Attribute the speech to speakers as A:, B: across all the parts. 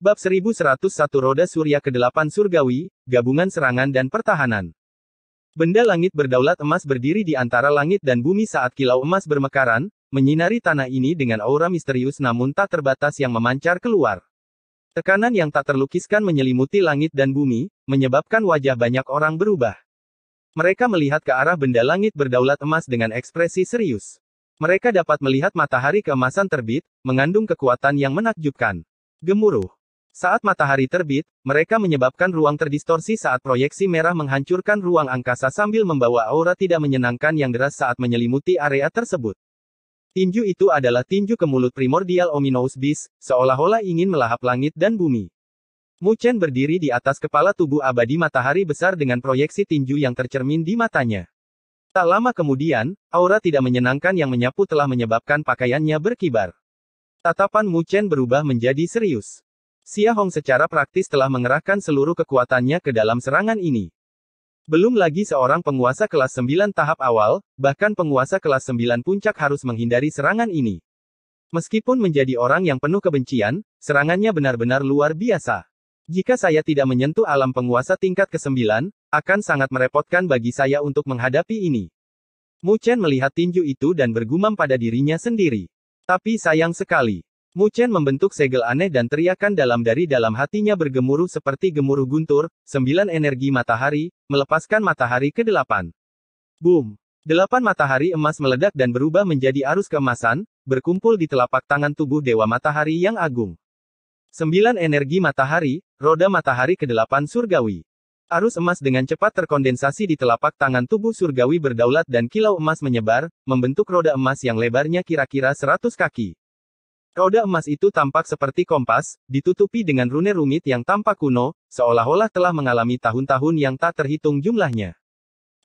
A: Bab 1101 Roda Surya ke-8 Surgawi, Gabungan Serangan dan Pertahanan. Benda langit berdaulat emas berdiri di antara langit dan bumi saat kilau emas bermekaran, menyinari tanah ini dengan aura misterius namun tak terbatas yang memancar keluar. Tekanan yang tak terlukiskan menyelimuti langit dan bumi, menyebabkan wajah banyak orang berubah. Mereka melihat ke arah benda langit berdaulat emas dengan ekspresi serius. Mereka dapat melihat matahari keemasan terbit, mengandung kekuatan yang menakjubkan. Gemuruh. Saat matahari terbit, mereka menyebabkan ruang terdistorsi saat proyeksi merah menghancurkan ruang angkasa sambil membawa aura tidak menyenangkan yang deras saat menyelimuti area tersebut. Tinju itu adalah tinju ke mulut primordial Ominous Beast, seolah-olah ingin melahap langit dan bumi. Mu Chen berdiri di atas kepala tubuh abadi matahari besar dengan proyeksi tinju yang tercermin di matanya. Tak lama kemudian, aura tidak menyenangkan yang menyapu telah menyebabkan pakaiannya berkibar. Tatapan Mu Chen berubah menjadi serius. Xia Hong secara praktis telah mengerahkan seluruh kekuatannya ke dalam serangan ini. Belum lagi seorang penguasa kelas 9 tahap awal, bahkan penguasa kelas 9 puncak harus menghindari serangan ini. Meskipun menjadi orang yang penuh kebencian, serangannya benar-benar luar biasa. Jika saya tidak menyentuh alam penguasa tingkat ke-9, akan sangat merepotkan bagi saya untuk menghadapi ini. Mu Chen melihat tinju itu dan bergumam pada dirinya sendiri. Tapi sayang sekali, Mu Chen membentuk segel aneh dan teriakan dalam dari dalam hatinya bergemuruh seperti gemuruh guntur, sembilan energi matahari, melepaskan matahari ke delapan. Boom! Delapan matahari emas meledak dan berubah menjadi arus keemasan, berkumpul di telapak tangan tubuh Dewa Matahari yang agung. Sembilan energi matahari, roda matahari ke delapan surgawi. Arus emas dengan cepat terkondensasi di telapak tangan tubuh surgawi berdaulat dan kilau emas menyebar, membentuk roda emas yang lebarnya kira-kira 100 kaki. Roda emas itu tampak seperti kompas, ditutupi dengan rune rumit yang tampak kuno, seolah-olah telah mengalami tahun-tahun yang tak terhitung jumlahnya.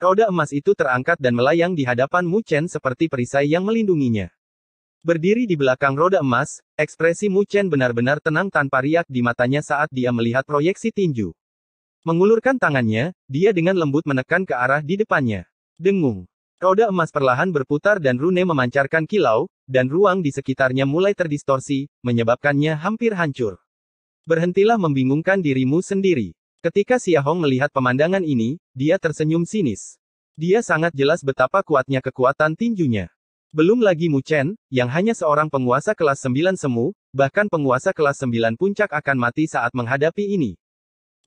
A: Roda emas itu terangkat dan melayang di hadapan Mu Chen seperti perisai yang melindunginya. Berdiri di belakang roda emas, ekspresi Mu Chen benar-benar tenang tanpa riak di matanya saat dia melihat proyeksi tinju. Mengulurkan tangannya, dia dengan lembut menekan ke arah di depannya. Dengung. Roda emas perlahan berputar dan Rune memancarkan kilau, dan ruang di sekitarnya mulai terdistorsi, menyebabkannya hampir hancur. Berhentilah membingungkan dirimu sendiri. Ketika Hong melihat pemandangan ini, dia tersenyum sinis. Dia sangat jelas betapa kuatnya kekuatan tinjunya. Belum lagi Mu Chen, yang hanya seorang penguasa kelas 9 semu, bahkan penguasa kelas 9 puncak akan mati saat menghadapi ini.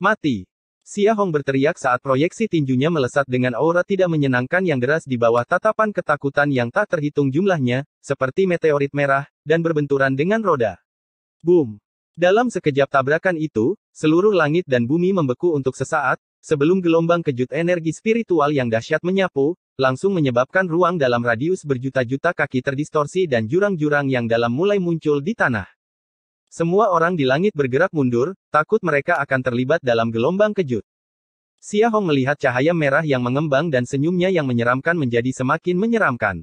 A: Mati. Xia Hong berteriak saat proyeksi tinjunya melesat dengan aura tidak menyenangkan yang deras di bawah tatapan ketakutan yang tak terhitung jumlahnya, seperti meteorit merah, dan berbenturan dengan roda. Boom! Dalam sekejap tabrakan itu, seluruh langit dan bumi membeku untuk sesaat, sebelum gelombang kejut energi spiritual yang dahsyat menyapu, langsung menyebabkan ruang dalam radius berjuta-juta kaki terdistorsi dan jurang-jurang yang dalam mulai muncul di tanah. Semua orang di langit bergerak mundur, takut mereka akan terlibat dalam gelombang kejut. Xia Hong melihat cahaya merah yang mengembang dan senyumnya yang menyeramkan menjadi semakin menyeramkan.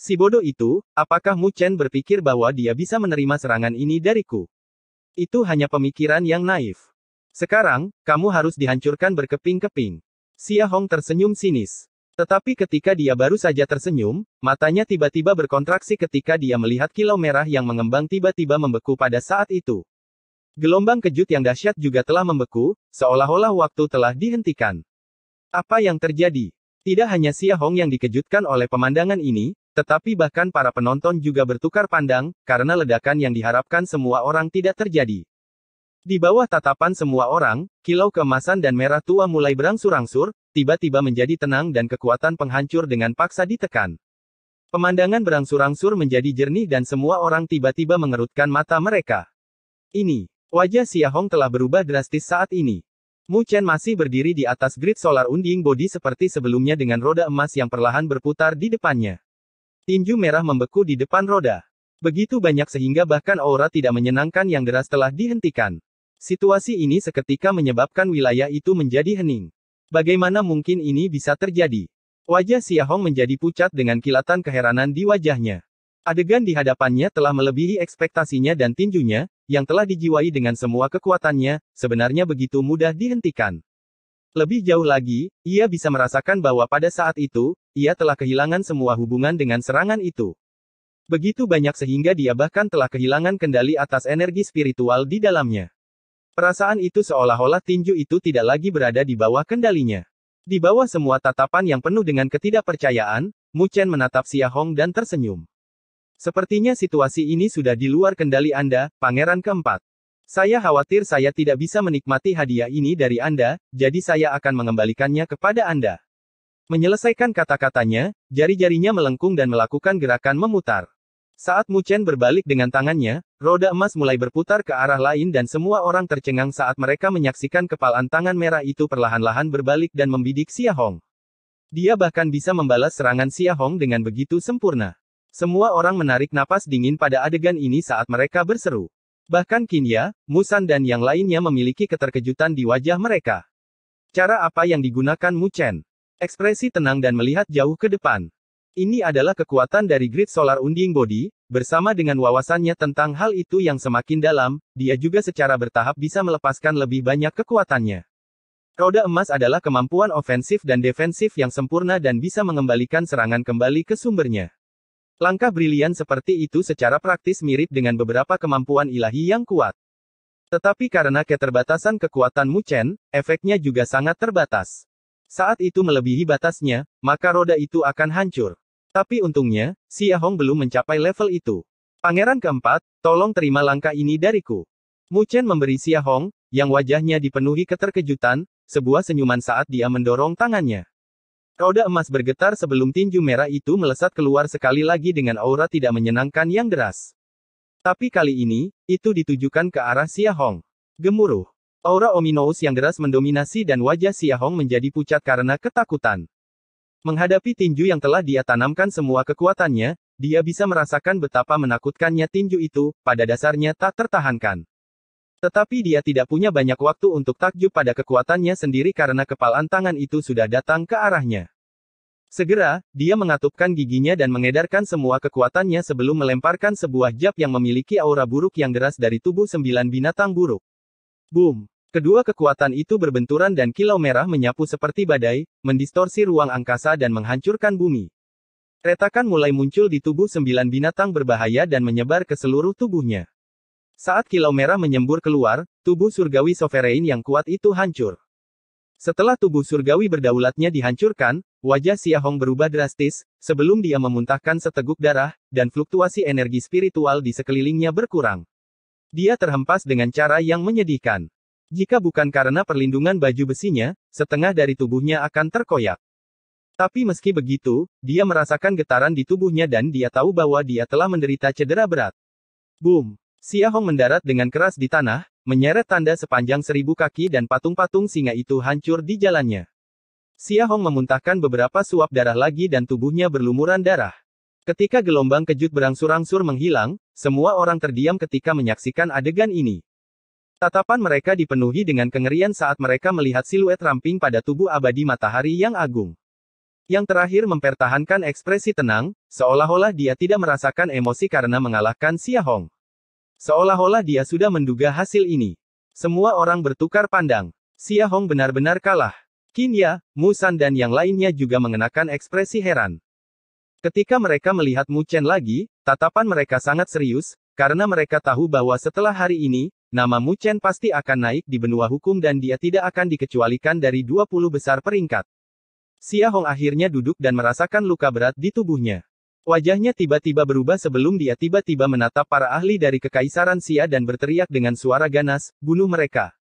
A: Si bodoh itu, apakah Mu Chen berpikir bahwa dia bisa menerima serangan ini dariku? Itu hanya pemikiran yang naif. Sekarang, kamu harus dihancurkan berkeping-keping. Xia Hong tersenyum sinis. Tetapi ketika dia baru saja tersenyum, matanya tiba-tiba berkontraksi ketika dia melihat kilau merah yang mengembang tiba-tiba membeku pada saat itu. Gelombang kejut yang dahsyat juga telah membeku, seolah-olah waktu telah dihentikan. Apa yang terjadi? Tidak hanya Xia Hong yang dikejutkan oleh pemandangan ini, tetapi bahkan para penonton juga bertukar pandang, karena ledakan yang diharapkan semua orang tidak terjadi. Di bawah tatapan semua orang, kilau kemasan dan merah tua mulai berangsur-angsur, tiba-tiba menjadi tenang dan kekuatan penghancur dengan paksa ditekan. Pemandangan berangsur-angsur menjadi jernih dan semua orang tiba-tiba mengerutkan mata mereka. Ini, wajah Hong telah berubah drastis saat ini. Mu Chen masih berdiri di atas grid solar unding body seperti sebelumnya dengan roda emas yang perlahan berputar di depannya. Tinju merah membeku di depan roda. Begitu banyak sehingga bahkan aura tidak menyenangkan yang deras telah dihentikan. Situasi ini seketika menyebabkan wilayah itu menjadi hening. Bagaimana mungkin ini bisa terjadi? Wajah Hong menjadi pucat dengan kilatan keheranan di wajahnya. Adegan di hadapannya telah melebihi ekspektasinya dan tinjunya, yang telah dijiwai dengan semua kekuatannya, sebenarnya begitu mudah dihentikan. Lebih jauh lagi, ia bisa merasakan bahwa pada saat itu, ia telah kehilangan semua hubungan dengan serangan itu. Begitu banyak sehingga dia bahkan telah kehilangan kendali atas energi spiritual di dalamnya. Perasaan itu seolah-olah tinju itu tidak lagi berada di bawah kendalinya. Di bawah semua tatapan yang penuh dengan ketidakpercayaan, Mu Chen menatap Xia Hong dan tersenyum. Sepertinya situasi ini sudah di luar kendali Anda, pangeran keempat. Saya khawatir saya tidak bisa menikmati hadiah ini dari Anda, jadi saya akan mengembalikannya kepada Anda. Menyelesaikan kata-katanya, jari-jarinya melengkung dan melakukan gerakan memutar. Saat Mu Chen berbalik dengan tangannya, Roda emas mulai berputar ke arah lain dan semua orang tercengang saat mereka menyaksikan kepalan tangan merah itu perlahan-lahan berbalik dan membidik Xia Hong. Dia bahkan bisa membalas serangan Xia Hong dengan begitu sempurna. Semua orang menarik napas dingin pada adegan ini saat mereka berseru. Bahkan Kinya, Musan dan yang lainnya memiliki keterkejutan di wajah mereka. Cara apa yang digunakan Mu Chen? Ekspresi tenang dan melihat jauh ke depan. Ini adalah kekuatan dari grid solar unding body, Bersama dengan wawasannya tentang hal itu yang semakin dalam, dia juga secara bertahap bisa melepaskan lebih banyak kekuatannya. Roda emas adalah kemampuan ofensif dan defensif yang sempurna dan bisa mengembalikan serangan kembali ke sumbernya. Langkah brilian seperti itu secara praktis mirip dengan beberapa kemampuan ilahi yang kuat. Tetapi karena keterbatasan kekuatan Muchen, efeknya juga sangat terbatas. Saat itu melebihi batasnya, maka roda itu akan hancur. Tapi untungnya, Si Ahong belum mencapai level itu. Pangeran keempat, tolong terima langkah ini dariku. Mu Chen memberi Si Ahong, yang wajahnya dipenuhi keterkejutan, sebuah senyuman saat dia mendorong tangannya. Roda emas bergetar sebelum tinju merah itu melesat keluar sekali lagi dengan aura tidak menyenangkan yang deras. Tapi kali ini, itu ditujukan ke arah Xia Hong. Gemuruh. Aura ominous yang deras mendominasi dan wajah Xia Hong menjadi pucat karena ketakutan. Menghadapi tinju yang telah dia tanamkan semua kekuatannya, dia bisa merasakan betapa menakutkannya tinju itu, pada dasarnya tak tertahankan. Tetapi dia tidak punya banyak waktu untuk takjub pada kekuatannya sendiri karena kepalan tangan itu sudah datang ke arahnya. Segera, dia mengatupkan giginya dan mengedarkan semua kekuatannya sebelum melemparkan sebuah jab yang memiliki aura buruk yang deras dari tubuh sembilan binatang buruk. Boom! Kedua kekuatan itu berbenturan dan kilau merah menyapu seperti badai, mendistorsi ruang angkasa dan menghancurkan bumi. Retakan mulai muncul di tubuh sembilan binatang berbahaya dan menyebar ke seluruh tubuhnya. Saat kilau merah menyembur keluar, tubuh surgawi sovereign yang kuat itu hancur. Setelah tubuh surgawi berdaulatnya dihancurkan, wajah Hong berubah drastis, sebelum dia memuntahkan seteguk darah, dan fluktuasi energi spiritual di sekelilingnya berkurang. Dia terhempas dengan cara yang menyedihkan. Jika bukan karena perlindungan baju besinya, setengah dari tubuhnya akan terkoyak. Tapi meski begitu, dia merasakan getaran di tubuhnya dan dia tahu bahwa dia telah menderita cedera berat. Boom! Hong mendarat dengan keras di tanah, menyeret tanda sepanjang seribu kaki dan patung-patung singa itu hancur di jalannya. Hong memuntahkan beberapa suap darah lagi dan tubuhnya berlumuran darah. Ketika gelombang kejut berangsur-angsur menghilang, semua orang terdiam ketika menyaksikan adegan ini. Tatapan mereka dipenuhi dengan kengerian saat mereka melihat siluet ramping pada tubuh abadi matahari yang agung. Yang terakhir mempertahankan ekspresi tenang, seolah-olah dia tidak merasakan emosi karena mengalahkan Xia Hong. Seolah-olah dia sudah menduga hasil ini. Semua orang bertukar pandang. Xia Hong benar-benar kalah. Kinya, Musan dan yang lainnya juga mengenakan ekspresi heran. Ketika mereka melihat Mu Chen lagi, tatapan mereka sangat serius, karena mereka tahu bahwa setelah hari ini, Nama Mu Chen pasti akan naik di benua hukum dan dia tidak akan dikecualikan dari 20 besar peringkat. Xia Hong akhirnya duduk dan merasakan luka berat di tubuhnya. Wajahnya tiba-tiba berubah sebelum dia tiba-tiba menatap para ahli dari kekaisaran Xia dan berteriak dengan suara ganas, bunuh mereka.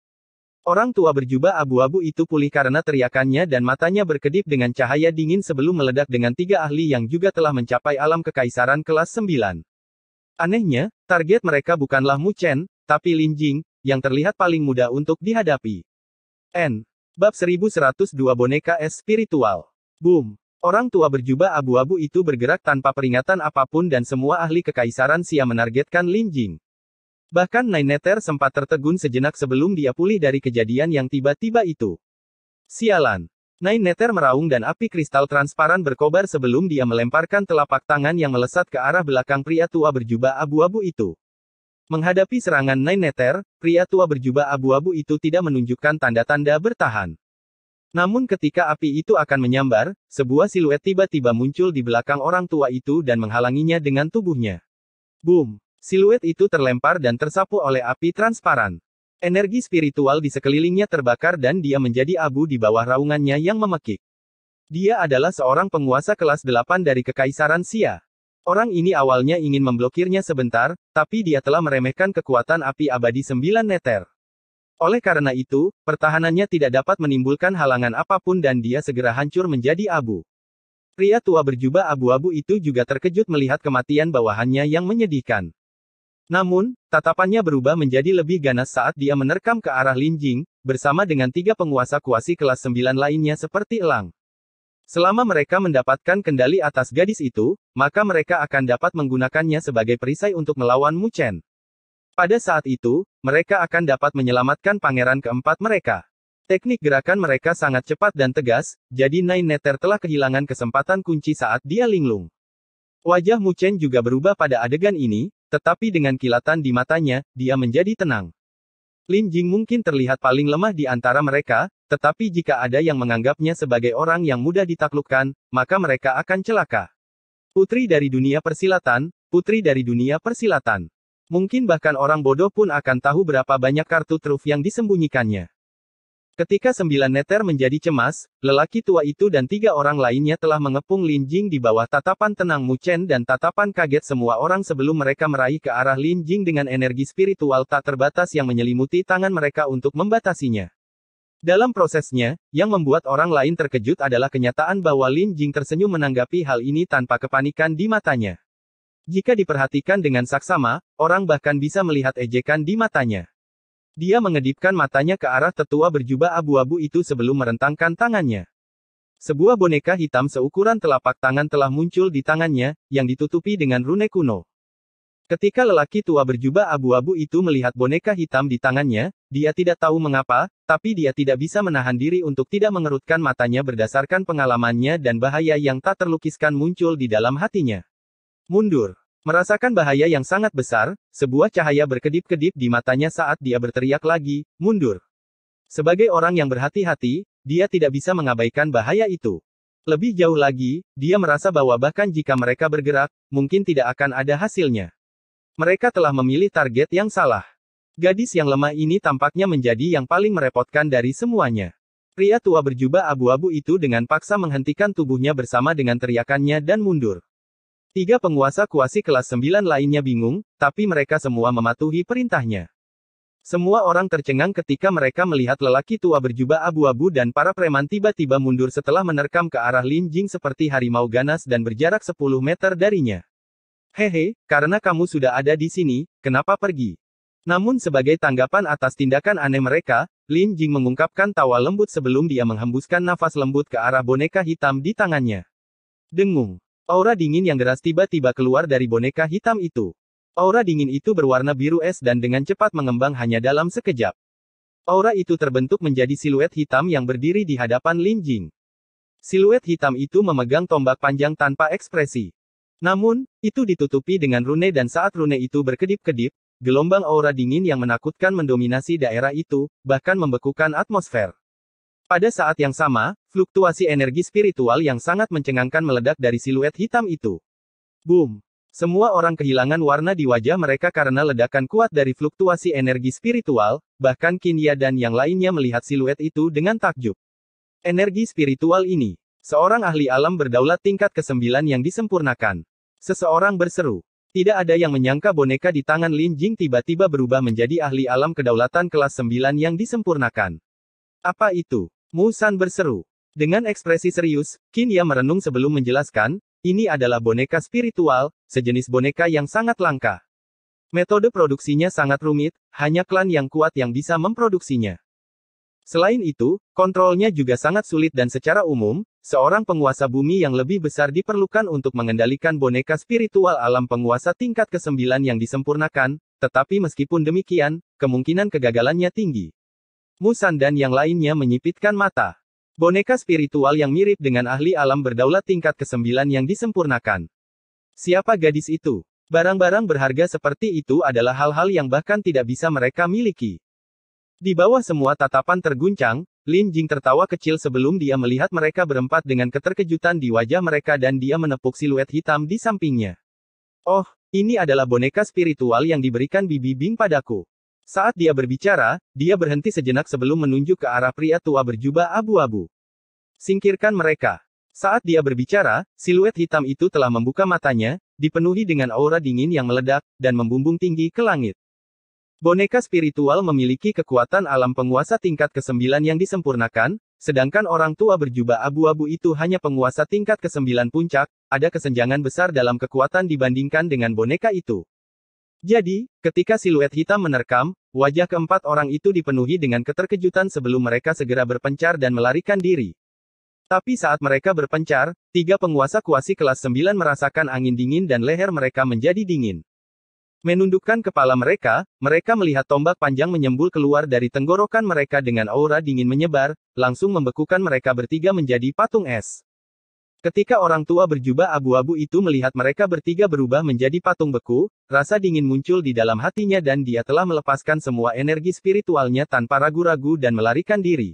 A: Orang tua berjubah abu-abu itu pulih karena teriakannya dan matanya berkedip dengan cahaya dingin sebelum meledak dengan tiga ahli yang juga telah mencapai alam kekaisaran kelas 9. Anehnya, Target mereka bukanlah Mu Chen, tapi Lin Jing, yang terlihat paling mudah untuk dihadapi. N. Bab 1102 Boneka Es Spiritual. Boom. Orang tua berjubah abu-abu itu bergerak tanpa peringatan apapun dan semua ahli kekaisaran Sia menargetkan Lin Jing. Bahkan Naineter sempat tertegun sejenak sebelum dia pulih dari kejadian yang tiba-tiba itu. Sialan. Nine Nether meraung dan api kristal transparan berkobar sebelum dia melemparkan telapak tangan yang melesat ke arah belakang pria tua berjubah abu-abu itu. Menghadapi serangan Nine Nether, pria tua berjubah abu-abu itu tidak menunjukkan tanda-tanda bertahan. Namun ketika api itu akan menyambar, sebuah siluet tiba-tiba muncul di belakang orang tua itu dan menghalanginya dengan tubuhnya. Boom! Siluet itu terlempar dan tersapu oleh api transparan. Energi spiritual di sekelilingnya terbakar dan dia menjadi abu di bawah raungannya yang memekik. Dia adalah seorang penguasa kelas 8 dari Kekaisaran Sia. Orang ini awalnya ingin memblokirnya sebentar, tapi dia telah meremehkan kekuatan api abadi 9 neter. Oleh karena itu, pertahanannya tidak dapat menimbulkan halangan apapun dan dia segera hancur menjadi abu. Pria tua berjubah abu-abu itu juga terkejut melihat kematian bawahannya yang menyedihkan. Namun, tatapannya berubah menjadi lebih ganas saat dia menerkam ke arah Lin Jing, bersama dengan tiga penguasa kuasi kelas 9 lainnya seperti elang. Selama mereka mendapatkan kendali atas gadis itu, maka mereka akan dapat menggunakannya sebagai perisai untuk melawan Mu Chen. Pada saat itu, mereka akan dapat menyelamatkan pangeran keempat mereka. Teknik gerakan mereka sangat cepat dan tegas, jadi Nine Netter telah kehilangan kesempatan kunci saat dia linglung. Wajah Mu Chen juga berubah pada adegan ini, tetapi dengan kilatan di matanya, dia menjadi tenang. Lin Jing mungkin terlihat paling lemah di antara mereka, tetapi jika ada yang menganggapnya sebagai orang yang mudah ditaklukkan, maka mereka akan celaka. Putri dari dunia persilatan, putri dari dunia persilatan. Mungkin bahkan orang bodoh pun akan tahu berapa banyak kartu truf yang disembunyikannya. Ketika sembilan neter menjadi cemas, lelaki tua itu dan tiga orang lainnya telah mengepung Lin Jing di bawah tatapan tenang Mu Chen dan tatapan kaget semua orang sebelum mereka meraih ke arah Lin Jing dengan energi spiritual tak terbatas yang menyelimuti tangan mereka untuk membatasinya. Dalam prosesnya, yang membuat orang lain terkejut adalah kenyataan bahwa Lin Jing tersenyum menanggapi hal ini tanpa kepanikan di matanya. Jika diperhatikan dengan saksama, orang bahkan bisa melihat ejekan di matanya. Dia mengedipkan matanya ke arah tetua berjubah abu-abu itu sebelum merentangkan tangannya. Sebuah boneka hitam seukuran telapak tangan telah muncul di tangannya, yang ditutupi dengan rune kuno. Ketika lelaki tua berjubah abu-abu itu melihat boneka hitam di tangannya, dia tidak tahu mengapa, tapi dia tidak bisa menahan diri untuk tidak mengerutkan matanya berdasarkan pengalamannya dan bahaya yang tak terlukiskan muncul di dalam hatinya. Mundur. Merasakan bahaya yang sangat besar, sebuah cahaya berkedip-kedip di matanya saat dia berteriak lagi, mundur. Sebagai orang yang berhati-hati, dia tidak bisa mengabaikan bahaya itu. Lebih jauh lagi, dia merasa bahwa bahkan jika mereka bergerak, mungkin tidak akan ada hasilnya. Mereka telah memilih target yang salah. Gadis yang lemah ini tampaknya menjadi yang paling merepotkan dari semuanya. Pria tua berjubah abu-abu itu dengan paksa menghentikan tubuhnya bersama dengan teriakannya dan mundur. Tiga penguasa kuasi kelas 9 lainnya bingung, tapi mereka semua mematuhi perintahnya. Semua orang tercengang ketika mereka melihat lelaki tua berjubah abu-abu dan para preman tiba-tiba mundur setelah menerkam ke arah Lin Jing seperti harimau ganas dan berjarak 10 meter darinya. Hehe, karena kamu sudah ada di sini, kenapa pergi? Namun sebagai tanggapan atas tindakan aneh mereka, Lin Jing mengungkapkan tawa lembut sebelum dia menghembuskan nafas lembut ke arah boneka hitam di tangannya. Dengung. Aura dingin yang deras tiba-tiba keluar dari boneka hitam itu. Aura dingin itu berwarna biru es dan dengan cepat mengembang hanya dalam sekejap. Aura itu terbentuk menjadi siluet hitam yang berdiri di hadapan Lin Jing. Siluet hitam itu memegang tombak panjang tanpa ekspresi. Namun, itu ditutupi dengan rune dan saat rune itu berkedip-kedip, gelombang aura dingin yang menakutkan mendominasi daerah itu, bahkan membekukan atmosfer. Pada saat yang sama, Fluktuasi energi spiritual yang sangat mencengangkan meledak dari siluet hitam itu. Boom! Semua orang kehilangan warna di wajah mereka karena ledakan kuat dari fluktuasi energi spiritual, bahkan Kinya dan yang lainnya melihat siluet itu dengan takjub. Energi spiritual ini, seorang ahli alam berdaulat tingkat ke-9 yang disempurnakan. Seseorang berseru, tidak ada yang menyangka boneka di tangan Lin Jing tiba-tiba berubah menjadi ahli alam kedaulatan kelas 9 yang disempurnakan. Apa itu? Musan berseru. Dengan ekspresi serius, Kinya merenung sebelum menjelaskan, ini adalah boneka spiritual, sejenis boneka yang sangat langka. Metode produksinya sangat rumit, hanya klan yang kuat yang bisa memproduksinya. Selain itu, kontrolnya juga sangat sulit dan secara umum, seorang penguasa bumi yang lebih besar diperlukan untuk mengendalikan boneka spiritual alam penguasa tingkat ke-9 yang disempurnakan, tetapi meskipun demikian, kemungkinan kegagalannya tinggi. Musan dan yang lainnya menyipitkan mata. Boneka spiritual yang mirip dengan ahli alam berdaulat tingkat kesembilan yang disempurnakan. Siapa gadis itu? Barang-barang berharga seperti itu adalah hal-hal yang bahkan tidak bisa mereka miliki. Di bawah semua tatapan terguncang, Lin Jing tertawa kecil sebelum dia melihat mereka berempat dengan keterkejutan di wajah mereka dan dia menepuk siluet hitam di sampingnya. Oh, ini adalah boneka spiritual yang diberikan Bibi Bing padaku. Saat dia berbicara, dia berhenti sejenak sebelum menunjuk ke arah pria tua berjubah abu-abu. Singkirkan mereka. Saat dia berbicara, siluet hitam itu telah membuka matanya, dipenuhi dengan aura dingin yang meledak, dan membumbung tinggi ke langit. Boneka spiritual memiliki kekuatan alam penguasa tingkat ke-9 yang disempurnakan, sedangkan orang tua berjubah abu-abu itu hanya penguasa tingkat ke-9 puncak, ada kesenjangan besar dalam kekuatan dibandingkan dengan boneka itu. Jadi, ketika siluet hitam menerkam, wajah keempat orang itu dipenuhi dengan keterkejutan sebelum mereka segera berpencar dan melarikan diri. Tapi saat mereka berpencar, tiga penguasa kuasi kelas 9 merasakan angin dingin dan leher mereka menjadi dingin. Menundukkan kepala mereka, mereka melihat tombak panjang menyembul keluar dari tenggorokan mereka dengan aura dingin menyebar, langsung membekukan mereka bertiga menjadi patung es. Ketika orang tua berjubah abu-abu itu melihat mereka bertiga berubah menjadi patung beku, rasa dingin muncul di dalam hatinya dan dia telah melepaskan semua energi spiritualnya tanpa ragu-ragu dan melarikan diri.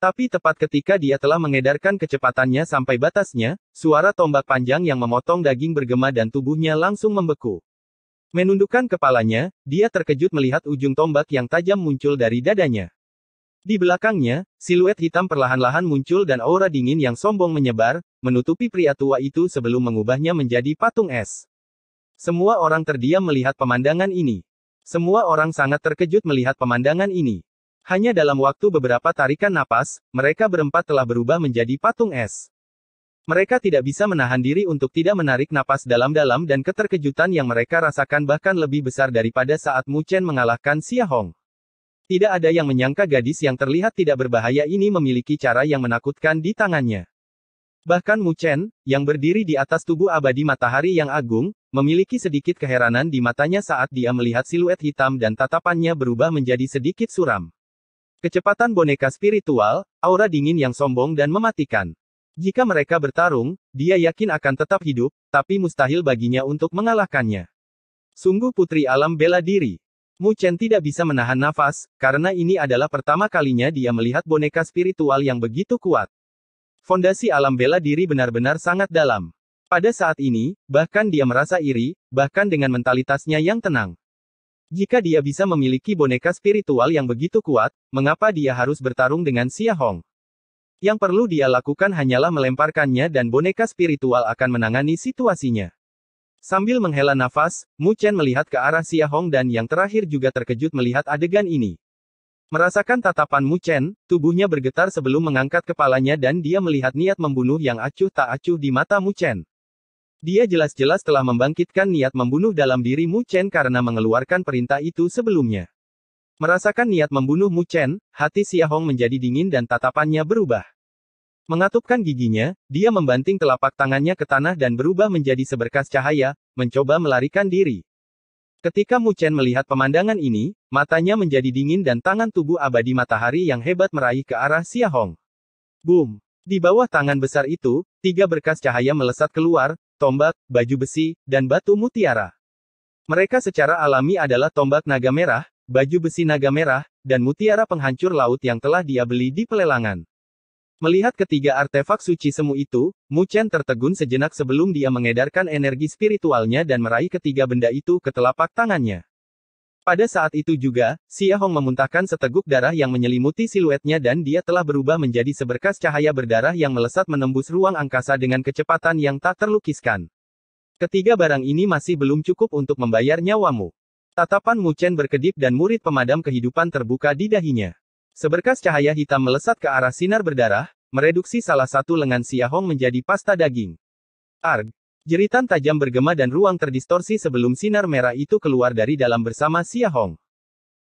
A: Tapi tepat ketika dia telah mengedarkan kecepatannya sampai batasnya, suara tombak panjang yang memotong daging bergema dan tubuhnya langsung membeku. Menundukkan kepalanya, dia terkejut melihat ujung tombak yang tajam muncul dari dadanya. Di belakangnya, siluet hitam perlahan-lahan muncul dan aura dingin yang sombong menyebar, menutupi pria tua itu sebelum mengubahnya menjadi patung es. Semua orang terdiam melihat pemandangan ini. Semua orang sangat terkejut melihat pemandangan ini. Hanya dalam waktu beberapa tarikan napas, mereka berempat telah berubah menjadi patung es. Mereka tidak bisa menahan diri untuk tidak menarik napas dalam-dalam dan keterkejutan yang mereka rasakan bahkan lebih besar daripada saat Mu Chen mengalahkan Xia Hong. Tidak ada yang menyangka gadis yang terlihat tidak berbahaya ini memiliki cara yang menakutkan di tangannya. Bahkan Mu Chen, yang berdiri di atas tubuh abadi matahari yang agung, memiliki sedikit keheranan di matanya saat dia melihat siluet hitam dan tatapannya berubah menjadi sedikit suram. Kecepatan boneka spiritual, aura dingin yang sombong dan mematikan. Jika mereka bertarung, dia yakin akan tetap hidup, tapi mustahil baginya untuk mengalahkannya. Sungguh putri alam bela diri. Mu Chen tidak bisa menahan nafas, karena ini adalah pertama kalinya dia melihat boneka spiritual yang begitu kuat. Fondasi alam bela diri benar-benar sangat dalam. Pada saat ini, bahkan dia merasa iri, bahkan dengan mentalitasnya yang tenang. Jika dia bisa memiliki boneka spiritual yang begitu kuat, mengapa dia harus bertarung dengan Xia Hong? Yang perlu dia lakukan hanyalah melemparkannya dan boneka spiritual akan menangani situasinya. Sambil menghela nafas, Mu Chen melihat ke arah Xia Hong dan yang terakhir juga terkejut melihat adegan ini. Merasakan tatapan Mu Chen, tubuhnya bergetar sebelum mengangkat kepalanya dan dia melihat niat membunuh yang acuh tak acuh di mata Mu Chen. Dia jelas-jelas telah membangkitkan niat membunuh dalam diri Mu Chen karena mengeluarkan perintah itu sebelumnya. Merasakan niat membunuh Mu Chen, hati Xia Hong menjadi dingin dan tatapannya berubah. Mengatupkan giginya, dia membanting telapak tangannya ke tanah dan berubah menjadi seberkas cahaya, mencoba melarikan diri. Ketika Mu Chen melihat pemandangan ini, matanya menjadi dingin dan tangan tubuh abadi matahari yang hebat meraih ke arah Hong. Boom! Di bawah tangan besar itu, tiga berkas cahaya melesat keluar, tombak, baju besi, dan batu mutiara. Mereka secara alami adalah tombak naga merah, baju besi naga merah, dan mutiara penghancur laut yang telah dia beli di pelelangan. Melihat ketiga artefak suci semu itu, Mu Chen tertegun sejenak sebelum dia mengedarkan energi spiritualnya dan meraih ketiga benda itu ke telapak tangannya. Pada saat itu juga, Xia Hong memuntahkan seteguk darah yang menyelimuti siluetnya dan dia telah berubah menjadi seberkas cahaya berdarah yang melesat menembus ruang angkasa dengan kecepatan yang tak terlukiskan. Ketiga barang ini masih belum cukup untuk membayar nyawamu. Tatapan Mu Chen berkedip dan murid pemadam kehidupan terbuka di dahinya. Seberkas cahaya hitam melesat ke arah sinar berdarah, mereduksi salah satu lengan Siahong menjadi pasta daging. Arg! Jeritan tajam bergema dan ruang terdistorsi sebelum sinar merah itu keluar dari dalam bersama Siahong.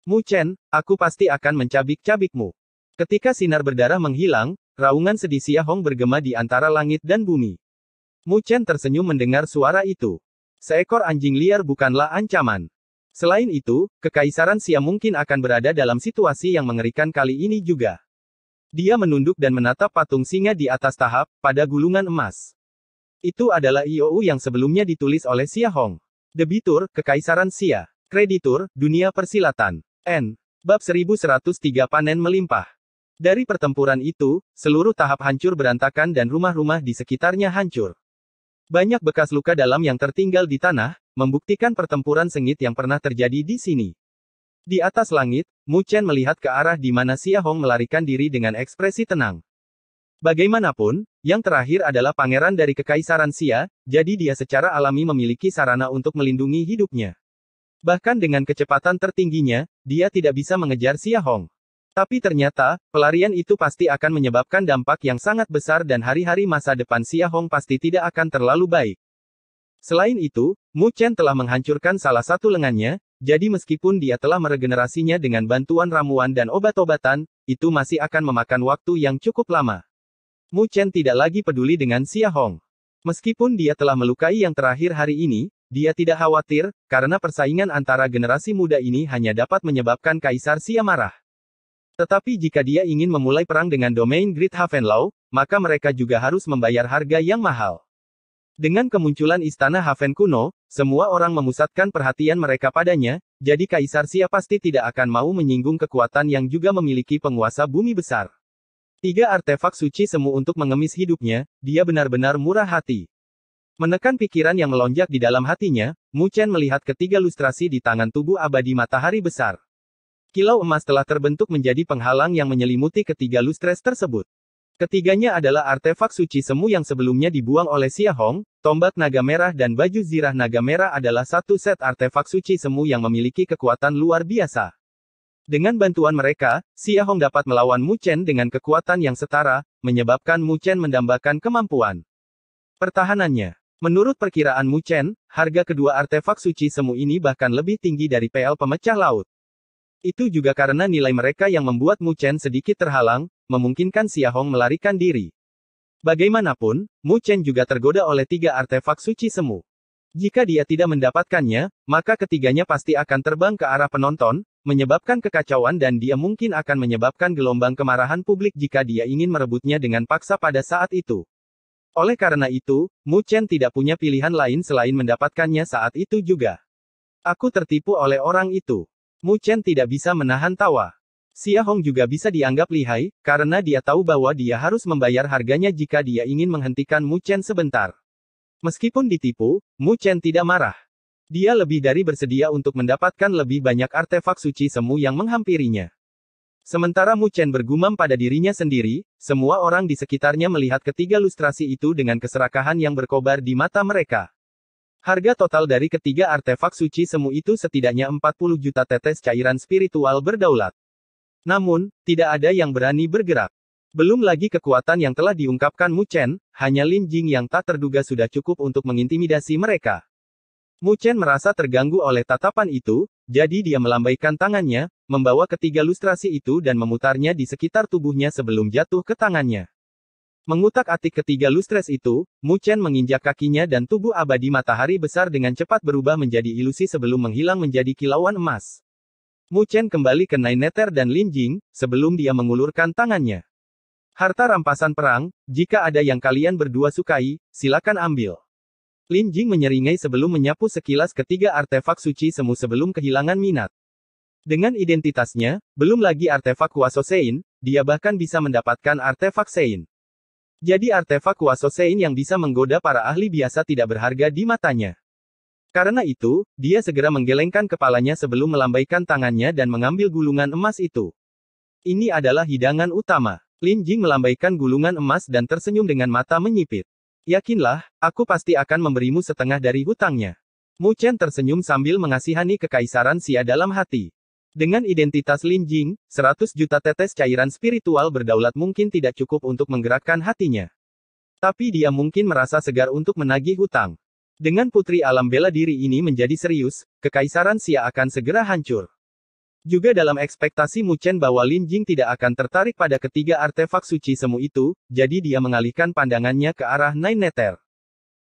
A: Mu Chen, aku pasti akan mencabik-cabikmu. Ketika sinar berdarah menghilang, raungan sedih Siahong bergema di antara langit dan bumi. Mu Chen tersenyum mendengar suara itu. Seekor anjing liar bukanlah ancaman. Selain itu, Kekaisaran Sia mungkin akan berada dalam situasi yang mengerikan kali ini juga. Dia menunduk dan menatap patung singa di atas tahap, pada gulungan emas. Itu adalah IOU yang sebelumnya ditulis oleh Sia Hong. Debitur, Kekaisaran Sia. Kreditur, Dunia Persilatan. N. Bab 1103 Panen Melimpah. Dari pertempuran itu, seluruh tahap hancur berantakan dan rumah-rumah di sekitarnya hancur. Banyak bekas luka dalam yang tertinggal di tanah, membuktikan pertempuran sengit yang pernah terjadi di sini. Di atas langit, Mu Chen melihat ke arah di mana Xia Hong melarikan diri dengan ekspresi tenang. Bagaimanapun, yang terakhir adalah pangeran dari Kekaisaran Xia, jadi dia secara alami memiliki sarana untuk melindungi hidupnya. Bahkan dengan kecepatan tertingginya, dia tidak bisa mengejar Xia Hong. Tapi ternyata, pelarian itu pasti akan menyebabkan dampak yang sangat besar dan hari-hari masa depan Xia Hong pasti tidak akan terlalu baik. Selain itu, Mu Chen telah menghancurkan salah satu lengannya, jadi meskipun dia telah meregenerasinya dengan bantuan ramuan dan obat-obatan, itu masih akan memakan waktu yang cukup lama. Mu Chen tidak lagi peduli dengan Xia Hong. Meskipun dia telah melukai yang terakhir hari ini, dia tidak khawatir, karena persaingan antara generasi muda ini hanya dapat menyebabkan Kaisar Xia marah. Tetapi jika dia ingin memulai perang dengan domain Great Haven Law, maka mereka juga harus membayar harga yang mahal. Dengan kemunculan istana Haven kuno, semua orang memusatkan perhatian mereka padanya, jadi Kaisar Xia pasti tidak akan mau menyinggung kekuatan yang juga memiliki penguasa bumi besar. Tiga artefak suci semu untuk mengemis hidupnya, dia benar-benar murah hati. Menekan pikiran yang melonjak di dalam hatinya, Mu Chen melihat ketiga lustrasi di tangan tubuh abadi matahari besar. Kilau emas telah terbentuk menjadi penghalang yang menyelimuti ketiga lustres tersebut. Ketiganya adalah artefak suci semu yang sebelumnya dibuang oleh Hong, tombak naga merah dan baju zirah naga merah adalah satu set artefak suci semu yang memiliki kekuatan luar biasa. Dengan bantuan mereka, Hong dapat melawan Mu Chen dengan kekuatan yang setara, menyebabkan Mu Chen mendambakan kemampuan. Pertahanannya Menurut perkiraan Mu Chen, harga kedua artefak suci semu ini bahkan lebih tinggi dari PL pemecah laut. Itu juga karena nilai mereka yang membuat Mu Chen sedikit terhalang, memungkinkan Hong melarikan diri. Bagaimanapun, Mu Chen juga tergoda oleh tiga artefak suci semu. Jika dia tidak mendapatkannya, maka ketiganya pasti akan terbang ke arah penonton, menyebabkan kekacauan dan dia mungkin akan menyebabkan gelombang kemarahan publik jika dia ingin merebutnya dengan paksa pada saat itu. Oleh karena itu, Mu Chen tidak punya pilihan lain selain mendapatkannya saat itu juga. Aku tertipu oleh orang itu. Mu Chen tidak bisa menahan tawa. Xia Hong juga bisa dianggap lihai, karena dia tahu bahwa dia harus membayar harganya jika dia ingin menghentikan Mu Chen sebentar. Meskipun ditipu, Mu Chen tidak marah. Dia lebih dari bersedia untuk mendapatkan lebih banyak artefak suci semu yang menghampirinya. Sementara Mu Chen bergumam pada dirinya sendiri, semua orang di sekitarnya melihat ketiga lustrasi itu dengan keserakahan yang berkobar di mata mereka. Harga total dari ketiga artefak suci semu itu setidaknya 40 juta tetes cairan spiritual berdaulat. Namun, tidak ada yang berani bergerak. Belum lagi kekuatan yang telah diungkapkan Mu Chen, hanya Lin Jing yang tak terduga sudah cukup untuk mengintimidasi mereka. Mu Chen merasa terganggu oleh tatapan itu, jadi dia melambaikan tangannya, membawa ketiga lustrasi itu dan memutarnya di sekitar tubuhnya sebelum jatuh ke tangannya. Mengutak-atik ketiga lustres itu, Mu Chen menginjak kakinya dan tubuh abadi matahari besar dengan cepat berubah menjadi ilusi sebelum menghilang menjadi kilauan emas. Mu Chen kembali ke Nineter dan Lin Jing, sebelum dia mengulurkan tangannya. Harta rampasan perang, jika ada yang kalian berdua sukai, silakan ambil. Lin Jing menyeringai sebelum menyapu sekilas ketiga artefak suci semu sebelum kehilangan minat. Dengan identitasnya, belum lagi artefak kuasa Sein, dia bahkan bisa mendapatkan artefak Sein. Jadi artefak kuasa Sein yang bisa menggoda para ahli biasa tidak berharga di matanya. Karena itu, dia segera menggelengkan kepalanya sebelum melambaikan tangannya dan mengambil gulungan emas itu. Ini adalah hidangan utama. Lin Jing melambaikan gulungan emas dan tersenyum dengan mata menyipit. Yakinlah, aku pasti akan memberimu setengah dari hutangnya. Mu Chen tersenyum sambil mengasihani kekaisaran Xia dalam hati. Dengan identitas Lin Jing, 100 juta tetes cairan spiritual berdaulat mungkin tidak cukup untuk menggerakkan hatinya. Tapi dia mungkin merasa segar untuk menagih hutang. Dengan putri alam bela diri ini menjadi serius, kekaisaran Xia akan segera hancur. Juga dalam ekspektasi Mu Chen bahwa Lin Jing tidak akan tertarik pada ketiga artefak suci semu itu, jadi dia mengalihkan pandangannya ke arah Nine Nether.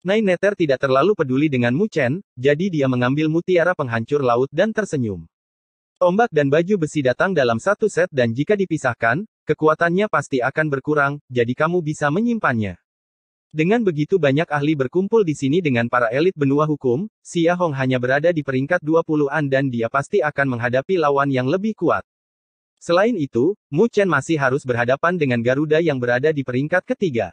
A: Nine Nether tidak terlalu peduli dengan Mu Chen, jadi dia mengambil mutiara penghancur laut dan tersenyum. Tombak dan baju besi datang dalam satu set dan jika dipisahkan, kekuatannya pasti akan berkurang, jadi kamu bisa menyimpannya. Dengan begitu banyak ahli berkumpul di sini dengan para elit benua hukum, Xia Hong hanya berada di peringkat 20-an dan dia pasti akan menghadapi lawan yang lebih kuat. Selain itu, Mu Chen masih harus berhadapan dengan Garuda yang berada di peringkat ketiga.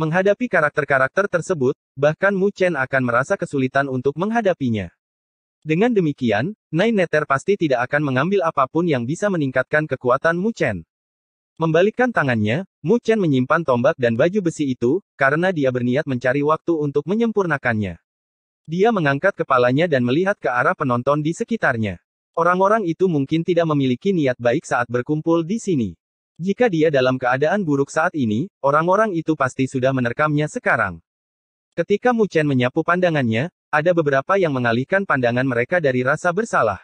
A: Menghadapi karakter-karakter tersebut, bahkan Mu Chen akan merasa kesulitan untuk menghadapinya. Dengan demikian, Nine Nether pasti tidak akan mengambil apapun yang bisa meningkatkan kekuatan Mu Chen. Membalikkan tangannya, Mu Chen menyimpan tombak dan baju besi itu, karena dia berniat mencari waktu untuk menyempurnakannya. Dia mengangkat kepalanya dan melihat ke arah penonton di sekitarnya. Orang-orang itu mungkin tidak memiliki niat baik saat berkumpul di sini. Jika dia dalam keadaan buruk saat ini, orang-orang itu pasti sudah menerkamnya sekarang. Ketika Mu Chen menyapu pandangannya, ada beberapa yang mengalihkan pandangan mereka dari rasa bersalah.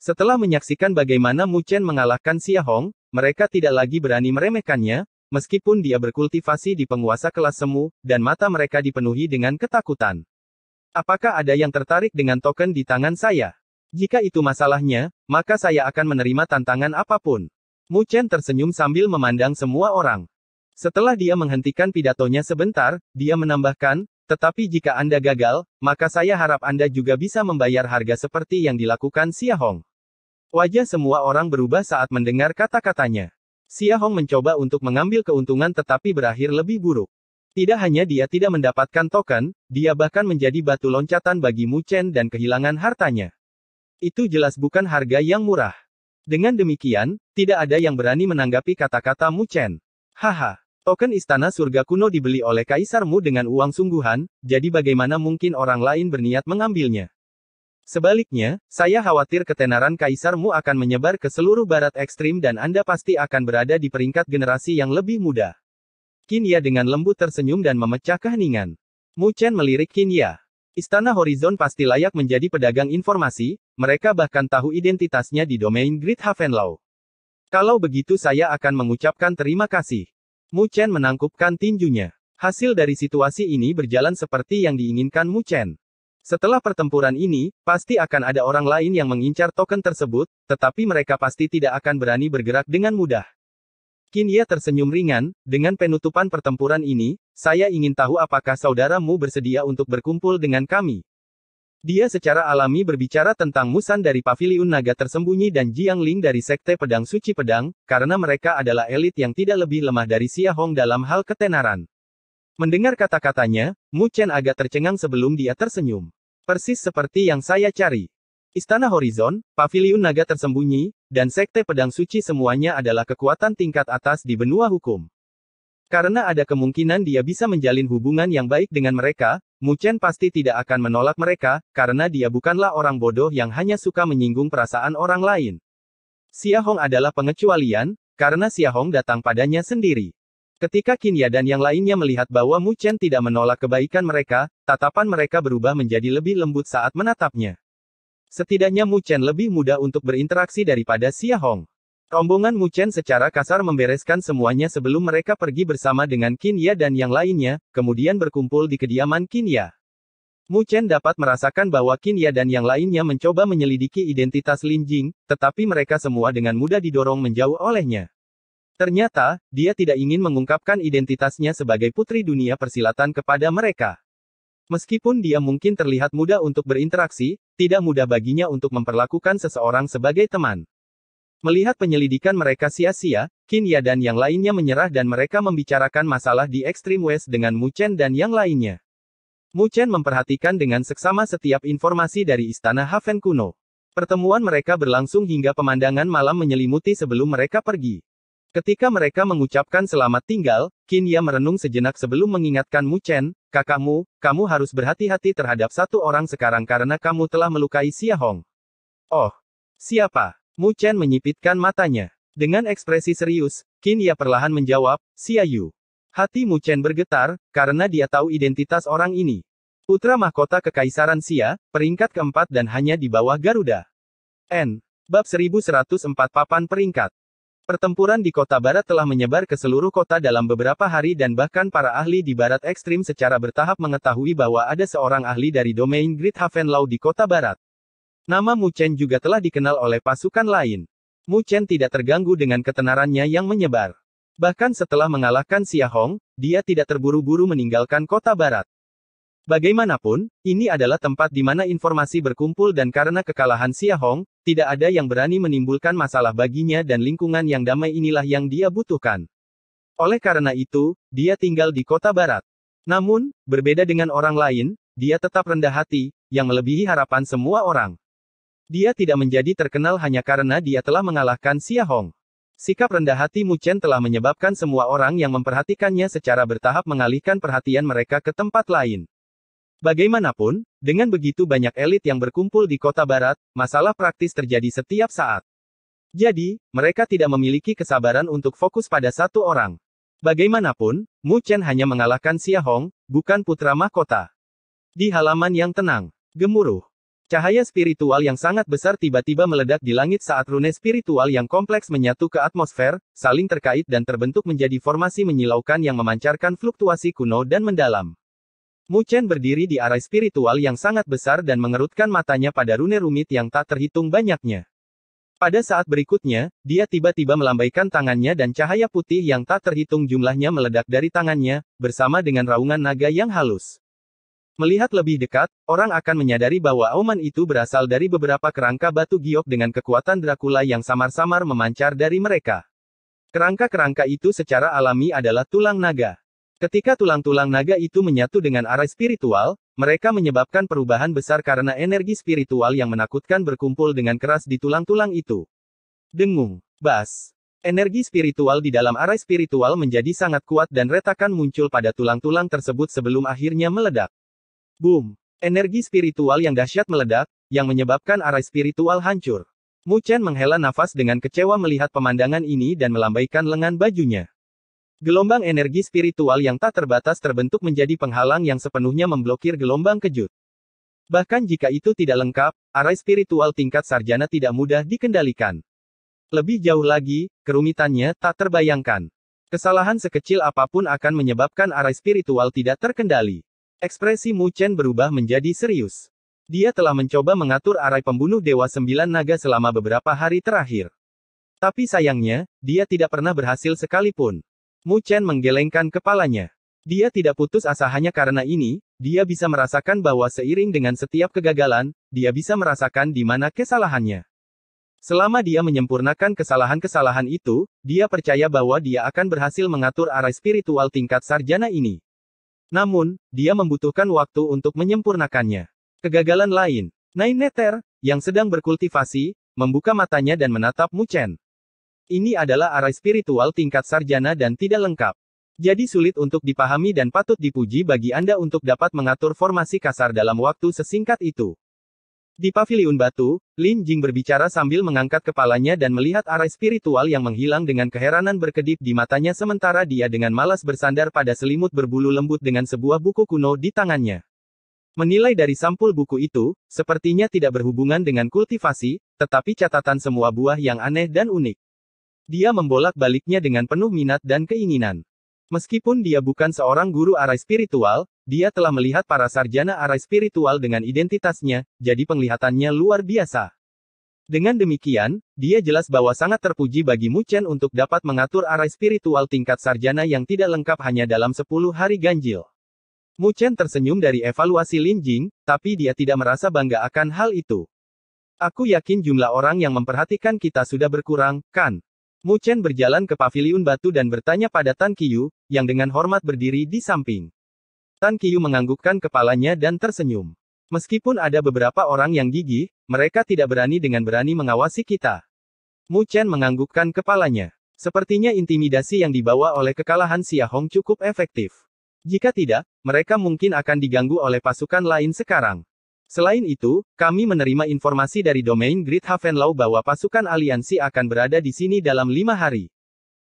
A: Setelah menyaksikan bagaimana Mu Chen mengalahkan Xia Hong, mereka tidak lagi berani meremehkannya, meskipun dia berkultivasi di penguasa kelas semu, dan mata mereka dipenuhi dengan ketakutan. Apakah ada yang tertarik dengan token di tangan saya? Jika itu masalahnya, maka saya akan menerima tantangan apapun. Mu Chen tersenyum sambil memandang semua orang. Setelah dia menghentikan pidatonya sebentar, dia menambahkan, tetapi jika Anda gagal, maka saya harap Anda juga bisa membayar harga seperti yang dilakukan Hong." Wajah semua orang berubah saat mendengar kata-katanya. Xia Hong mencoba untuk mengambil keuntungan tetapi berakhir lebih buruk. Tidak hanya dia tidak mendapatkan token, dia bahkan menjadi batu loncatan bagi Mu Chen dan kehilangan hartanya. Itu jelas bukan harga yang murah. Dengan demikian, tidak ada yang berani menanggapi kata-kata Mu Chen. Haha. Token istana surga kuno dibeli oleh kaisarmu dengan uang sungguhan, jadi bagaimana mungkin orang lain berniat mengambilnya? Sebaliknya, saya khawatir ketenaran kaisarmu akan menyebar ke seluruh barat ekstrim dan Anda pasti akan berada di peringkat generasi yang lebih muda. Kinya dengan lembut tersenyum dan memecah keheningan. Mu Chen melirik Kinya. Istana Horizon pasti layak menjadi pedagang informasi, mereka bahkan tahu identitasnya di domain Great Law. Kalau begitu saya akan mengucapkan terima kasih. Mu Chen menangkupkan tinjunya. Hasil dari situasi ini berjalan seperti yang diinginkan Mu Chen. Setelah pertempuran ini, pasti akan ada orang lain yang mengincar token tersebut, tetapi mereka pasti tidak akan berani bergerak dengan mudah. Ye tersenyum ringan, dengan penutupan pertempuran ini, saya ingin tahu apakah saudaramu bersedia untuk berkumpul dengan kami. Dia secara alami berbicara tentang Musan dari Paviliun Naga Tersembunyi dan Jiang Ling dari Sekte Pedang Suci Pedang, karena mereka adalah elit yang tidak lebih lemah dari Xia Hong dalam hal ketenaran. Mendengar kata-katanya, Mu Chen agak tercengang sebelum dia tersenyum. Persis seperti yang saya cari. Istana Horizon, Paviliun Naga Tersembunyi, dan Sekte Pedang Suci semuanya adalah kekuatan tingkat atas di benua hukum. Karena ada kemungkinan dia bisa menjalin hubungan yang baik dengan mereka, Mu Chen pasti tidak akan menolak mereka, karena dia bukanlah orang bodoh yang hanya suka menyinggung perasaan orang lain. Hong adalah pengecualian, karena Hong datang padanya sendiri. Ketika Kinya dan yang lainnya melihat bahwa Mu Chen tidak menolak kebaikan mereka, tatapan mereka berubah menjadi lebih lembut saat menatapnya. Setidaknya Mu Chen lebih mudah untuk berinteraksi daripada Xia Hong. Rombongan Mu Chen secara kasar membereskan semuanya sebelum mereka pergi bersama dengan Kinya dan yang lainnya, kemudian berkumpul di kediaman Kinya. Mu Chen dapat merasakan bahwa Kinya dan yang lainnya mencoba menyelidiki identitas Lin Jing, tetapi mereka semua dengan mudah didorong menjauh olehnya. Ternyata, dia tidak ingin mengungkapkan identitasnya sebagai putri dunia persilatan kepada mereka. Meskipun dia mungkin terlihat mudah untuk berinteraksi, tidak mudah baginya untuk memperlakukan seseorang sebagai teman. Melihat penyelidikan mereka sia-sia, Kinya dan yang lainnya menyerah dan mereka membicarakan masalah di Extreme West dengan Mu Chen dan yang lainnya. Mu Chen memperhatikan dengan seksama setiap informasi dari istana Haven kuno. Pertemuan mereka berlangsung hingga pemandangan malam menyelimuti sebelum mereka pergi. Ketika mereka mengucapkan selamat tinggal, Qin Ya merenung sejenak sebelum mengingatkan Mu Chen, kakakmu, kamu harus berhati-hati terhadap satu orang sekarang karena kamu telah melukai Xia Hong. Oh, siapa? Mu Chen menyipitkan matanya. Dengan ekspresi serius, Qin Ya perlahan menjawab, Xia Yu. Hati Mu Chen bergetar, karena dia tahu identitas orang ini. Putra mahkota Kekaisaran Xia, peringkat keempat dan hanya di bawah Garuda. N. Bab 1104 Papan Peringkat Pertempuran di kota barat telah menyebar ke seluruh kota dalam beberapa hari dan bahkan para ahli di barat ekstrim secara bertahap mengetahui bahwa ada seorang ahli dari domain Gridhaven Law di kota barat. Nama Mu Chen juga telah dikenal oleh pasukan lain. Mu Chen tidak terganggu dengan ketenarannya yang menyebar. Bahkan setelah mengalahkan Xia Hong, dia tidak terburu-buru meninggalkan kota barat. Bagaimanapun, ini adalah tempat di mana informasi berkumpul dan karena kekalahan Hong, tidak ada yang berani menimbulkan masalah baginya dan lingkungan yang damai inilah yang dia butuhkan. Oleh karena itu, dia tinggal di kota barat. Namun, berbeda dengan orang lain, dia tetap rendah hati, yang melebihi harapan semua orang. Dia tidak menjadi terkenal hanya karena dia telah mengalahkan Hong. Sikap rendah hati Mu Chen telah menyebabkan semua orang yang memperhatikannya secara bertahap mengalihkan perhatian mereka ke tempat lain. Bagaimanapun, dengan begitu banyak elit yang berkumpul di kota barat, masalah praktis terjadi setiap saat. Jadi, mereka tidak memiliki kesabaran untuk fokus pada satu orang. Bagaimanapun, Mu Chen hanya mengalahkan Xia Hong, bukan putra mahkota. Di halaman yang tenang, gemuruh. Cahaya spiritual yang sangat besar tiba-tiba meledak di langit saat rune spiritual yang kompleks menyatu ke atmosfer, saling terkait dan terbentuk menjadi formasi menyilaukan yang memancarkan fluktuasi kuno dan mendalam. Mu Chen berdiri di arai spiritual yang sangat besar dan mengerutkan matanya pada rune rumit yang tak terhitung banyaknya. Pada saat berikutnya, dia tiba-tiba melambaikan tangannya dan cahaya putih yang tak terhitung jumlahnya meledak dari tangannya, bersama dengan raungan naga yang halus. Melihat lebih dekat, orang akan menyadari bahwa auman itu berasal dari beberapa kerangka batu giok dengan kekuatan Dracula yang samar-samar memancar dari mereka. Kerangka-kerangka itu secara alami adalah tulang naga. Ketika tulang-tulang naga itu menyatu dengan arah spiritual, mereka menyebabkan perubahan besar karena energi spiritual yang menakutkan berkumpul dengan keras di tulang-tulang itu. Dengung, bas, energi spiritual di dalam arah spiritual menjadi sangat kuat dan retakan muncul pada tulang-tulang tersebut sebelum akhirnya meledak. Boom, energi spiritual yang dahsyat meledak, yang menyebabkan arah spiritual hancur. Mu Chen menghela nafas dengan kecewa melihat pemandangan ini dan melambaikan lengan bajunya. Gelombang energi spiritual yang tak terbatas terbentuk menjadi penghalang yang sepenuhnya memblokir gelombang kejut. Bahkan jika itu tidak lengkap, arai spiritual tingkat sarjana tidak mudah dikendalikan. Lebih jauh lagi, kerumitannya tak terbayangkan. Kesalahan sekecil apapun akan menyebabkan arai spiritual tidak terkendali. Ekspresi Mu Chen berubah menjadi serius. Dia telah mencoba mengatur arai pembunuh Dewa Sembilan Naga selama beberapa hari terakhir. Tapi sayangnya, dia tidak pernah berhasil sekalipun. Mu Chen menggelengkan kepalanya. Dia tidak putus asa hanya karena ini, dia bisa merasakan bahwa seiring dengan setiap kegagalan, dia bisa merasakan di mana kesalahannya. Selama dia menyempurnakan kesalahan-kesalahan itu, dia percaya bahwa dia akan berhasil mengatur arah spiritual tingkat sarjana ini. Namun, dia membutuhkan waktu untuk menyempurnakannya. Kegagalan lain, Nine Nether yang sedang berkultivasi, membuka matanya dan menatap Mu Chen. Ini adalah arah spiritual tingkat sarjana dan tidak lengkap. Jadi sulit untuk dipahami dan patut dipuji bagi Anda untuk dapat mengatur formasi kasar dalam waktu sesingkat itu. Di Paviliun Batu, Lin Jing berbicara sambil mengangkat kepalanya dan melihat arah spiritual yang menghilang dengan keheranan berkedip di matanya sementara dia dengan malas bersandar pada selimut berbulu lembut dengan sebuah buku kuno di tangannya. Menilai dari sampul buku itu, sepertinya tidak berhubungan dengan kultivasi, tetapi catatan semua buah yang aneh dan unik. Dia membolak-baliknya dengan penuh minat dan keinginan. Meskipun dia bukan seorang guru arai spiritual, dia telah melihat para sarjana arai spiritual dengan identitasnya, jadi penglihatannya luar biasa. Dengan demikian, dia jelas bahwa sangat terpuji bagi Mu Chen untuk dapat mengatur arai spiritual tingkat sarjana yang tidak lengkap hanya dalam 10 hari ganjil. Mu Chen tersenyum dari evaluasi Lin Jing, tapi dia tidak merasa bangga akan hal itu. Aku yakin jumlah orang yang memperhatikan kita sudah berkurang, kan? Mu Chen berjalan ke paviliun batu dan bertanya pada Tan Qiyu, yang dengan hormat berdiri di samping. Tan Qiyu menganggukkan kepalanya dan tersenyum. Meskipun ada beberapa orang yang gigih, mereka tidak berani dengan berani mengawasi kita. Mu Chen menganggukkan kepalanya. Sepertinya intimidasi yang dibawa oleh kekalahan Xiahong cukup efektif. Jika tidak, mereka mungkin akan diganggu oleh pasukan lain sekarang. Selain itu, kami menerima informasi dari domain Haven Law bahwa pasukan aliansi akan berada di sini dalam lima hari.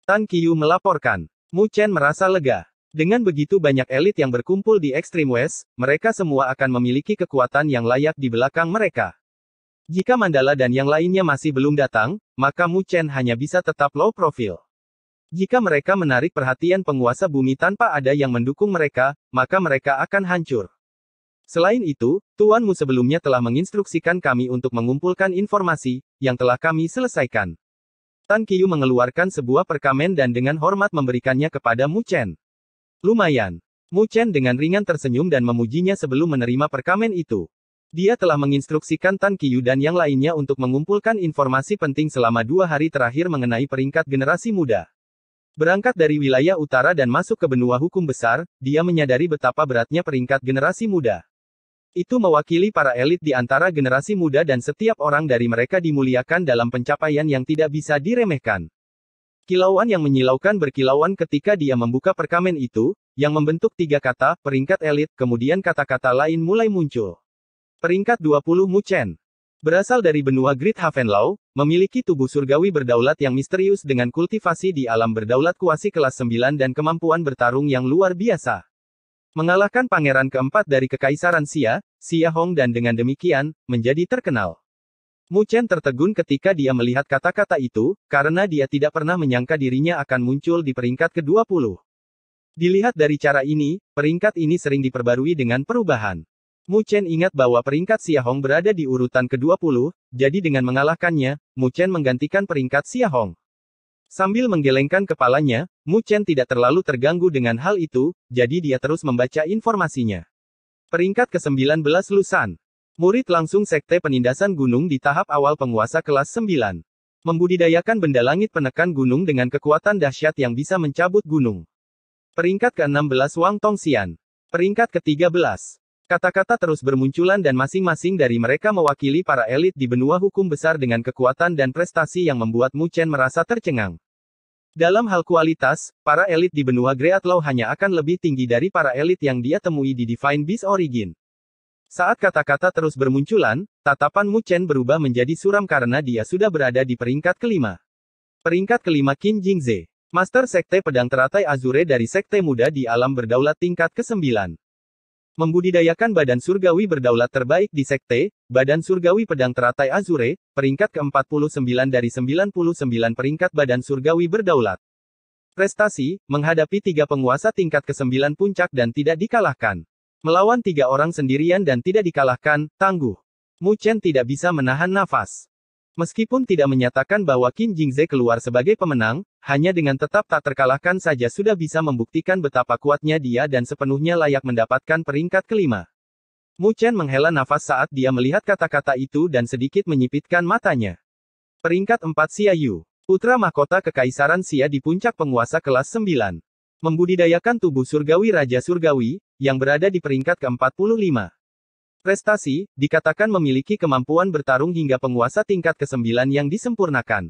A: Tan Kiyu melaporkan. Mu Chen merasa lega. Dengan begitu banyak elit yang berkumpul di Extreme West, mereka semua akan memiliki kekuatan yang layak di belakang mereka. Jika Mandala dan yang lainnya masih belum datang, maka Mu Chen hanya bisa tetap low profile. Jika mereka menarik perhatian penguasa bumi tanpa ada yang mendukung mereka, maka mereka akan hancur. Selain itu, tuanmu sebelumnya telah menginstruksikan kami untuk mengumpulkan informasi yang telah kami selesaikan. Tan Kiyu mengeluarkan sebuah perkamen dan dengan hormat memberikannya kepada Mu Chen. Lumayan. Mu Chen dengan ringan tersenyum dan memujinya sebelum menerima perkamen itu. Dia telah menginstruksikan Tan Kiyu dan yang lainnya untuk mengumpulkan informasi penting selama dua hari terakhir mengenai peringkat generasi muda. Berangkat dari wilayah utara dan masuk ke benua hukum besar, dia menyadari betapa beratnya peringkat generasi muda. Itu mewakili para elit di antara generasi muda dan setiap orang dari mereka dimuliakan dalam pencapaian yang tidak bisa diremehkan. Kilauan yang menyilaukan berkilauan ketika dia membuka perkamen itu, yang membentuk tiga kata, peringkat elit, kemudian kata-kata lain mulai muncul. Peringkat 20 Muchen. Berasal dari benua Great Havenlau, memiliki tubuh surgawi berdaulat yang misterius dengan kultivasi di alam berdaulat kuasi kelas 9 dan kemampuan bertarung yang luar biasa. Mengalahkan pangeran keempat dari Kekaisaran Xia, Xia Hong dan dengan demikian, menjadi terkenal. Mu Chen tertegun ketika dia melihat kata-kata itu, karena dia tidak pernah menyangka dirinya akan muncul di peringkat ke-20. Dilihat dari cara ini, peringkat ini sering diperbarui dengan perubahan. Mu Chen ingat bahwa peringkat Xia Hong berada di urutan ke-20, jadi dengan mengalahkannya, Mu Chen menggantikan peringkat Xia Hong. Sambil menggelengkan kepalanya, Mu Chen tidak terlalu terganggu dengan hal itu, jadi dia terus membaca informasinya. Peringkat ke-19 Lusan. Murid langsung sekte penindasan gunung di tahap awal penguasa kelas 9. Membudidayakan benda langit penekan gunung dengan kekuatan dahsyat yang bisa mencabut gunung. Peringkat ke-16 Wang Tong Xian. Peringkat ke-13. Kata-kata terus bermunculan dan masing-masing dari mereka mewakili para elit di benua hukum besar dengan kekuatan dan prestasi yang membuat Mu Chen merasa tercengang. Dalam hal kualitas, para elit di benua Great Law hanya akan lebih tinggi dari para elit yang dia temui di Divine Beast Origin. Saat kata-kata terus bermunculan, tatapan Mu Chen berubah menjadi suram karena dia sudah berada di peringkat kelima. Peringkat kelima Qin Jingze. Master Sekte Pedang Teratai Azure dari Sekte Muda di Alam Berdaulat tingkat ke-9. Membudidayakan badan surgawi berdaulat terbaik di sekte, Badan Surgawi Pedang Teratai Azure, peringkat ke-49 dari 99 peringkat badan surgawi berdaulat. Prestasi, menghadapi tiga penguasa tingkat ke-9 puncak dan tidak dikalahkan. Melawan tiga orang sendirian dan tidak dikalahkan, tangguh. Mu Chen tidak bisa menahan nafas. Meskipun tidak menyatakan bahwa Qin Jingze keluar sebagai pemenang, hanya dengan tetap tak terkalahkan saja sudah bisa membuktikan betapa kuatnya dia dan sepenuhnya layak mendapatkan peringkat kelima. Mu Chen menghela nafas saat dia melihat kata-kata itu dan sedikit menyipitkan matanya. Peringkat 4 Xia Yu, putra mahkota Kekaisaran Xia di puncak penguasa kelas 9. Membudidayakan tubuh surgawi Raja Surgawi, yang berada di peringkat ke-45. Prestasi, dikatakan memiliki kemampuan bertarung hingga penguasa tingkat ke-9 yang disempurnakan.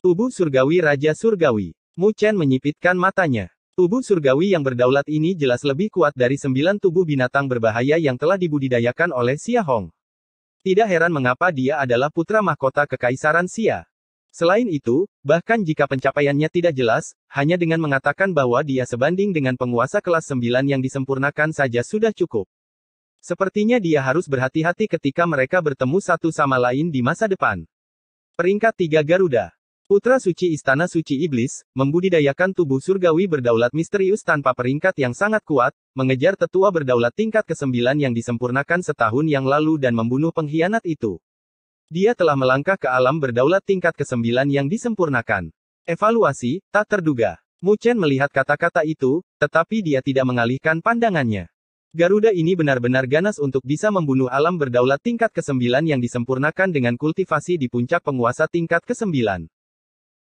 A: Tubuh surgawi Raja Surgawi. Mu Chen menyipitkan matanya. Tubuh surgawi yang berdaulat ini jelas lebih kuat dari sembilan tubuh binatang berbahaya yang telah dibudidayakan oleh Xia Hong. Tidak heran mengapa dia adalah putra mahkota Kekaisaran Xia. Selain itu, bahkan jika pencapaiannya tidak jelas, hanya dengan mengatakan bahwa dia sebanding dengan penguasa kelas 9 yang disempurnakan saja sudah cukup. Sepertinya dia harus berhati-hati ketika mereka bertemu satu sama lain di masa depan. Peringkat 3 Garuda. Putra suci Istana Suci Iblis, membudidayakan tubuh surgawi berdaulat misterius tanpa peringkat yang sangat kuat, mengejar tetua berdaulat tingkat ke-9 yang disempurnakan setahun yang lalu dan membunuh pengkhianat itu. Dia telah melangkah ke alam berdaulat tingkat ke-9 yang disempurnakan. Evaluasi, tak terduga. Muchen melihat kata-kata itu, tetapi dia tidak mengalihkan pandangannya. Garuda ini benar-benar ganas untuk bisa membunuh alam berdaulat tingkat ke-9 yang disempurnakan dengan kultivasi di puncak penguasa tingkat ke-9.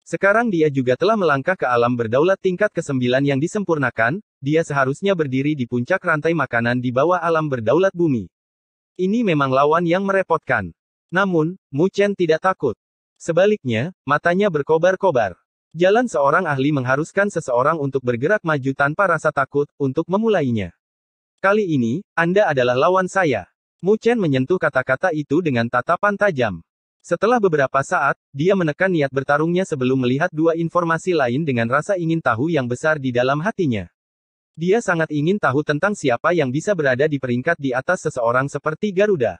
A: Sekarang dia juga telah melangkah ke alam berdaulat tingkat ke-9 yang disempurnakan, dia seharusnya berdiri di puncak rantai makanan di bawah alam berdaulat bumi. Ini memang lawan yang merepotkan. Namun, Mu Chen tidak takut. Sebaliknya, matanya berkobar-kobar. Jalan seorang ahli mengharuskan seseorang untuk bergerak maju tanpa rasa takut, untuk memulainya. Kali ini, Anda adalah lawan saya. Mu Chen menyentuh kata-kata itu dengan tatapan tajam. Setelah beberapa saat, dia menekan niat bertarungnya sebelum melihat dua informasi lain dengan rasa ingin tahu yang besar di dalam hatinya. Dia sangat ingin tahu tentang siapa yang bisa berada di peringkat di atas seseorang seperti Garuda.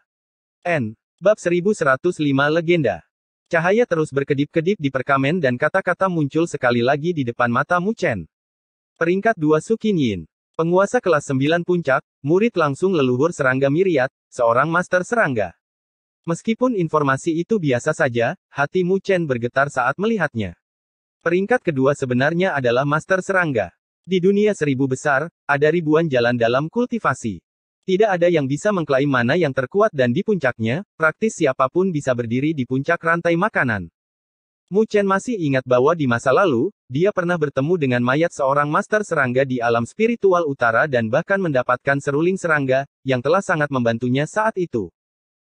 A: N. Bab 1105 Legenda. Cahaya terus berkedip-kedip di perkamen dan kata-kata muncul sekali lagi di depan mata Mu Chen. Peringkat 2 Yin. Penguasa kelas 9 puncak, murid langsung leluhur serangga Miriat, seorang master serangga. Meskipun informasi itu biasa saja, hati Mu Chen bergetar saat melihatnya. Peringkat kedua sebenarnya adalah master serangga. Di dunia seribu besar, ada ribuan jalan dalam kultivasi. Tidak ada yang bisa mengklaim mana yang terkuat dan di puncaknya, praktis siapapun bisa berdiri di puncak rantai makanan. Mu Chen masih ingat bahwa di masa lalu, dia pernah bertemu dengan mayat seorang master serangga di alam spiritual utara dan bahkan mendapatkan seruling serangga, yang telah sangat membantunya saat itu.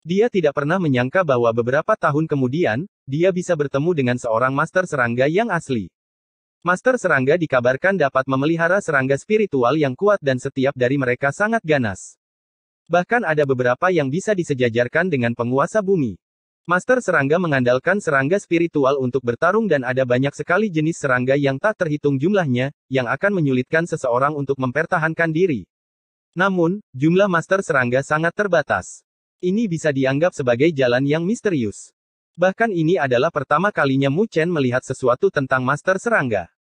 A: Dia tidak pernah menyangka bahwa beberapa tahun kemudian, dia bisa bertemu dengan seorang master serangga yang asli. Master serangga dikabarkan dapat memelihara serangga spiritual yang kuat dan setiap dari mereka sangat ganas. Bahkan ada beberapa yang bisa disejajarkan dengan penguasa bumi. Master serangga mengandalkan serangga spiritual untuk bertarung dan ada banyak sekali jenis serangga yang tak terhitung jumlahnya, yang akan menyulitkan seseorang untuk mempertahankan diri. Namun, jumlah master serangga sangat terbatas. Ini bisa dianggap sebagai jalan yang misterius. Bahkan ini adalah pertama kalinya Mu Chen melihat sesuatu tentang master serangga.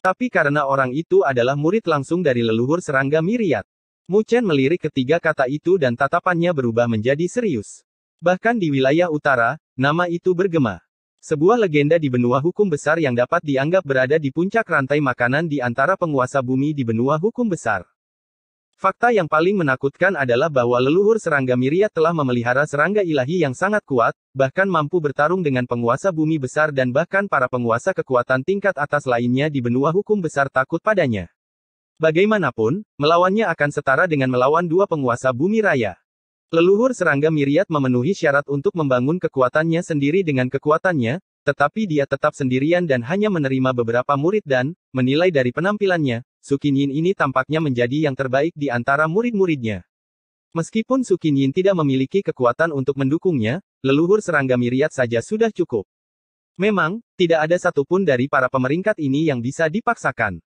A: Tapi karena orang itu adalah murid langsung dari leluhur serangga Miriat. Mu Chen melirik ketiga kata itu dan tatapannya berubah menjadi serius. Bahkan di wilayah utara, nama itu bergema. Sebuah legenda di benua hukum besar yang dapat dianggap berada di puncak rantai makanan di antara penguasa bumi di benua hukum besar. Fakta yang paling menakutkan adalah bahwa leluhur serangga Miria telah memelihara serangga ilahi yang sangat kuat, bahkan mampu bertarung dengan penguasa bumi besar dan bahkan para penguasa kekuatan tingkat atas lainnya di benua hukum besar takut padanya. Bagaimanapun, melawannya akan setara dengan melawan dua penguasa bumi raya. Leluhur serangga Miriat memenuhi syarat untuk membangun kekuatannya sendiri dengan kekuatannya, tetapi dia tetap sendirian dan hanya menerima beberapa murid dan, menilai dari penampilannya, Sukinyin ini tampaknya menjadi yang terbaik di antara murid-muridnya. Meskipun Sukinyin tidak memiliki kekuatan untuk mendukungnya, leluhur serangga Miriat saja sudah cukup. Memang, tidak ada satupun dari para pemeringkat ini yang bisa dipaksakan.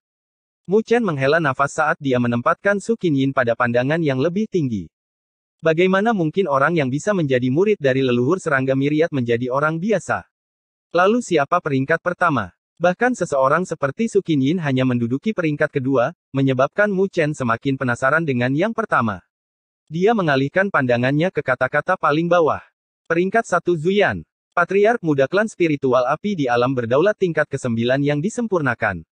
A: Mu Chen menghela nafas saat dia menempatkan Sukinyin pada pandangan yang lebih tinggi. Bagaimana mungkin orang yang bisa menjadi murid dari leluhur serangga miriat menjadi orang biasa? Lalu siapa peringkat pertama? Bahkan seseorang seperti Sukinyin hanya menduduki peringkat kedua, menyebabkan Mu Chen semakin penasaran dengan yang pertama. Dia mengalihkan pandangannya ke kata-kata paling bawah. Peringkat 1 Zuyan. Patriark muda klan spiritual api di alam berdaulat tingkat ke-9 yang disempurnakan.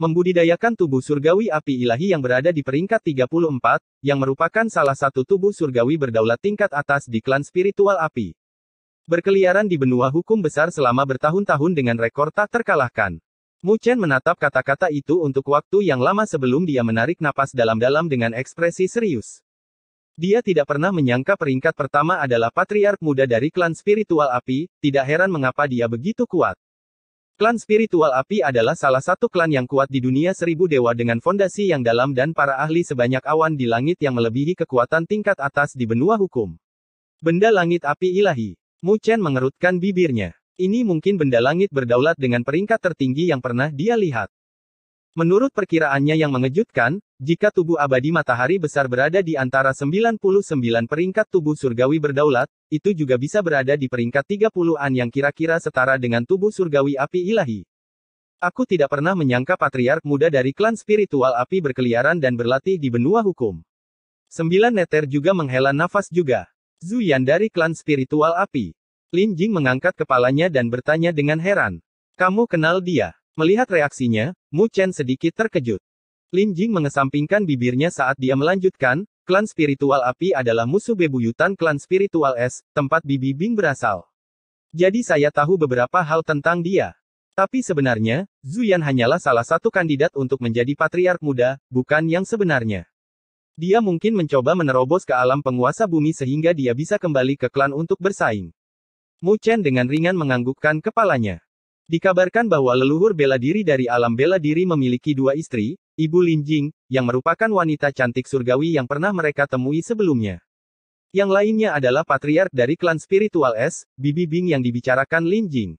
A: Membudidayakan tubuh surgawi api ilahi yang berada di peringkat 34, yang merupakan salah satu tubuh surgawi berdaulat tingkat atas di klan spiritual api. Berkeliaran di benua hukum besar selama bertahun-tahun dengan rekor tak terkalahkan. Mu Chen menatap kata-kata itu untuk waktu yang lama sebelum dia menarik napas dalam-dalam dengan ekspresi serius. Dia tidak pernah menyangka peringkat pertama adalah patriark muda dari klan spiritual api, tidak heran mengapa dia begitu kuat. Klan spiritual api adalah salah satu klan yang kuat di dunia seribu dewa dengan fondasi yang dalam dan para ahli sebanyak awan di langit yang melebihi kekuatan tingkat atas di benua hukum. Benda langit api ilahi. Mu Chen mengerutkan bibirnya. Ini mungkin benda langit berdaulat dengan peringkat tertinggi yang pernah dia lihat. Menurut perkiraannya yang mengejutkan, jika tubuh abadi matahari besar berada di antara 99 peringkat tubuh surgawi berdaulat, itu juga bisa berada di peringkat 30-an yang kira-kira setara dengan tubuh surgawi api ilahi. Aku tidak pernah menyangka patriark muda dari klan spiritual api berkeliaran dan berlatih di benua hukum. Sembilan neter juga menghela nafas juga. Zuyan dari klan spiritual api. Lin Jing mengangkat kepalanya dan bertanya dengan heran. Kamu kenal dia? Melihat reaksinya, Mu Chen sedikit terkejut. Lin Jing mengesampingkan bibirnya saat dia melanjutkan, klan spiritual api adalah musuh bebuyutan klan spiritual es, tempat Bibi Bing berasal. Jadi saya tahu beberapa hal tentang dia. Tapi sebenarnya, Zhu Yan hanyalah salah satu kandidat untuk menjadi patriark muda, bukan yang sebenarnya. Dia mungkin mencoba menerobos ke alam penguasa bumi sehingga dia bisa kembali ke klan untuk bersaing. Mu Chen dengan ringan menganggukkan kepalanya. Dikabarkan bahwa leluhur bela diri dari alam bela diri memiliki dua istri, Ibu Lin Jing, yang merupakan wanita cantik surgawi yang pernah mereka temui sebelumnya. Yang lainnya adalah patriark dari klan spiritual S, Bibi Bing yang dibicarakan Lin Jing.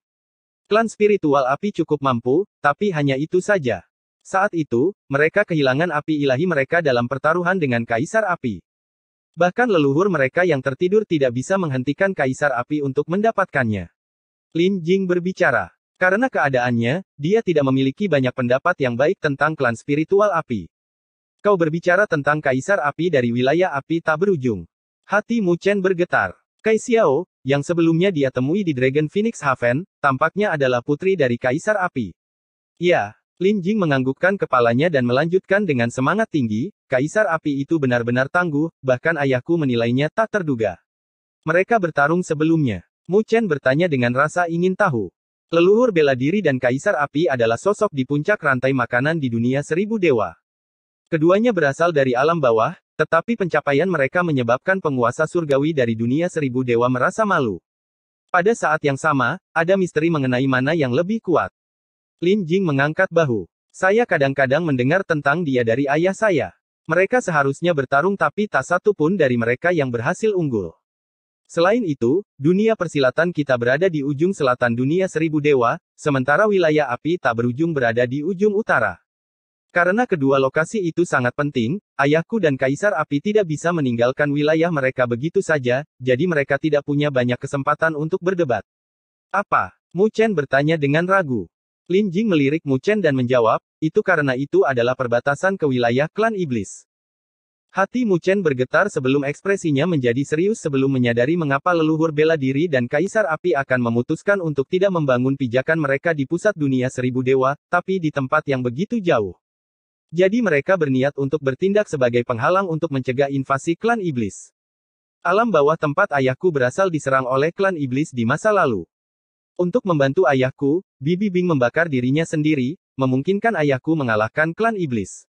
A: Klan spiritual api cukup mampu, tapi hanya itu saja. Saat itu, mereka kehilangan api ilahi mereka dalam pertaruhan dengan kaisar api. Bahkan leluhur mereka yang tertidur tidak bisa menghentikan kaisar api untuk mendapatkannya. Lin Jing berbicara. Karena keadaannya, dia tidak memiliki banyak pendapat yang baik tentang klan spiritual api. Kau berbicara tentang kaisar api dari wilayah api tak berujung. Hati Mu Chen bergetar. Kai Xiao, yang sebelumnya dia temui di Dragon Phoenix Haven, tampaknya adalah putri dari kaisar api. Ya, Lin Jing menganggukkan kepalanya dan melanjutkan dengan semangat tinggi, kaisar api itu benar-benar tangguh, bahkan ayahku menilainya tak terduga. Mereka bertarung sebelumnya. Mu Chen bertanya dengan rasa ingin tahu. Leluhur bela diri dan Kaisar Api adalah sosok di puncak rantai makanan di dunia seribu dewa. Keduanya berasal dari alam bawah, tetapi pencapaian mereka menyebabkan penguasa surgawi dari dunia seribu dewa merasa malu. Pada saat yang sama, ada misteri mengenai mana yang lebih kuat. Lin Jing mengangkat bahu. Saya kadang-kadang mendengar tentang dia dari ayah saya. Mereka seharusnya bertarung tapi tak satu pun dari mereka yang berhasil unggul. Selain itu, dunia persilatan kita berada di ujung selatan dunia seribu dewa, sementara wilayah api tak berujung berada di ujung utara. Karena kedua lokasi itu sangat penting, ayahku dan kaisar api tidak bisa meninggalkan wilayah mereka begitu saja, jadi mereka tidak punya banyak kesempatan untuk berdebat. Apa? Mu Chen bertanya dengan ragu. Lin Jing melirik Mu Chen dan menjawab, itu karena itu adalah perbatasan ke wilayah klan iblis. Hati Muchen bergetar sebelum ekspresinya menjadi serius sebelum menyadari mengapa leluhur bela diri dan Kaisar Api akan memutuskan untuk tidak membangun pijakan mereka di pusat dunia seribu dewa, tapi di tempat yang begitu jauh. Jadi mereka berniat untuk bertindak sebagai penghalang untuk mencegah invasi klan iblis. Alam bawah tempat ayahku berasal diserang oleh klan iblis di masa lalu. Untuk membantu ayahku, Bibi Bing membakar dirinya sendiri, memungkinkan ayahku mengalahkan klan iblis.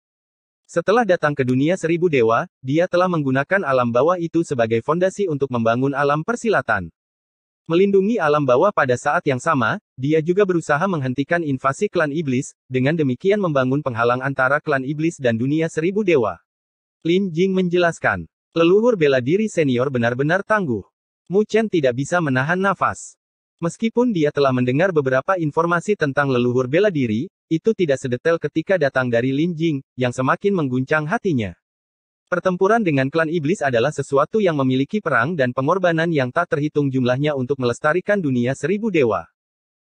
A: Setelah datang ke dunia seribu dewa, dia telah menggunakan alam bawah itu sebagai fondasi untuk membangun alam persilatan. Melindungi alam bawah pada saat yang sama, dia juga berusaha menghentikan invasi klan iblis, dengan demikian membangun penghalang antara klan iblis dan dunia seribu dewa. Lin Jing menjelaskan, leluhur bela diri senior benar-benar tangguh. Mu Chen tidak bisa menahan nafas. Meskipun dia telah mendengar beberapa informasi tentang leluhur bela diri, itu tidak sedetail ketika datang dari Lin Jing, yang semakin mengguncang hatinya. Pertempuran dengan klan iblis adalah sesuatu yang memiliki perang dan pengorbanan yang tak terhitung jumlahnya untuk melestarikan dunia seribu dewa.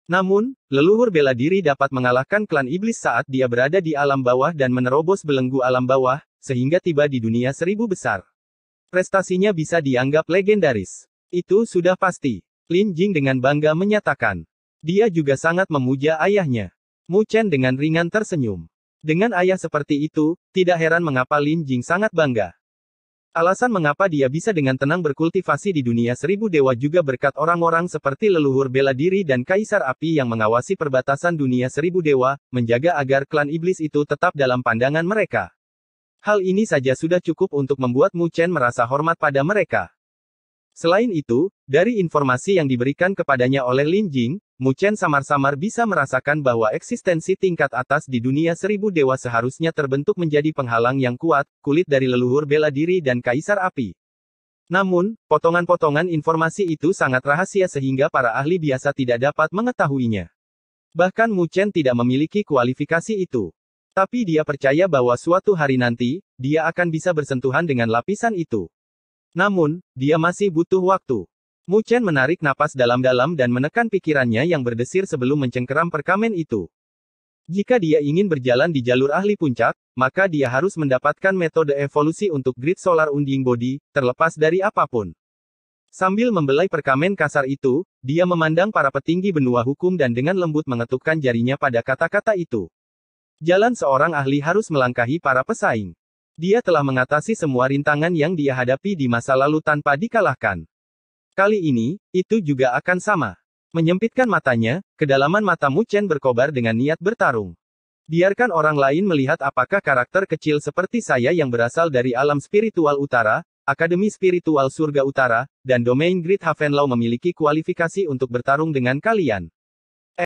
A: Namun, leluhur bela diri dapat mengalahkan klan iblis saat dia berada di alam bawah dan menerobos belenggu alam bawah, sehingga tiba di dunia seribu besar. Prestasinya bisa dianggap legendaris. Itu sudah pasti. Lin Jing dengan bangga menyatakan. Dia juga sangat memuja ayahnya. Mu Chen dengan ringan tersenyum. Dengan ayah seperti itu, tidak heran mengapa Lin Jing sangat bangga. Alasan mengapa dia bisa dengan tenang berkultivasi di dunia seribu dewa juga berkat orang-orang seperti leluhur bela diri dan kaisar api yang mengawasi perbatasan dunia seribu dewa, menjaga agar klan iblis itu tetap dalam pandangan mereka. Hal ini saja sudah cukup untuk membuat Mu Chen merasa hormat pada mereka. Selain itu, dari informasi yang diberikan kepadanya oleh Lin Jing, Mu Chen samar-samar bisa merasakan bahwa eksistensi tingkat atas di dunia seribu dewa seharusnya terbentuk menjadi penghalang yang kuat, kulit dari leluhur bela diri dan kaisar api. Namun, potongan-potongan informasi itu sangat rahasia sehingga para ahli biasa tidak dapat mengetahuinya. Bahkan Mu Chen tidak memiliki kualifikasi itu. Tapi dia percaya bahwa suatu hari nanti, dia akan bisa bersentuhan dengan lapisan itu. Namun, dia masih butuh waktu. Mu Chen menarik napas dalam-dalam dan menekan pikirannya yang berdesir sebelum mencengkeram perkamen itu. Jika dia ingin berjalan di jalur ahli puncak, maka dia harus mendapatkan metode evolusi untuk grid solar unding body, terlepas dari apapun. Sambil membelai perkamen kasar itu, dia memandang para petinggi benua hukum dan dengan lembut mengetukkan jarinya pada kata-kata itu. Jalan seorang ahli harus melangkahi para pesaing. Dia telah mengatasi semua rintangan yang dia hadapi di masa lalu tanpa dikalahkan. Kali ini, itu juga akan sama. Menyempitkan matanya, kedalaman mata Mu Chen berkobar dengan niat bertarung. Biarkan orang lain melihat apakah karakter kecil seperti saya yang berasal dari alam spiritual utara, Akademi Spiritual Surga Utara, dan domain Great Havenlaw memiliki kualifikasi untuk bertarung dengan kalian.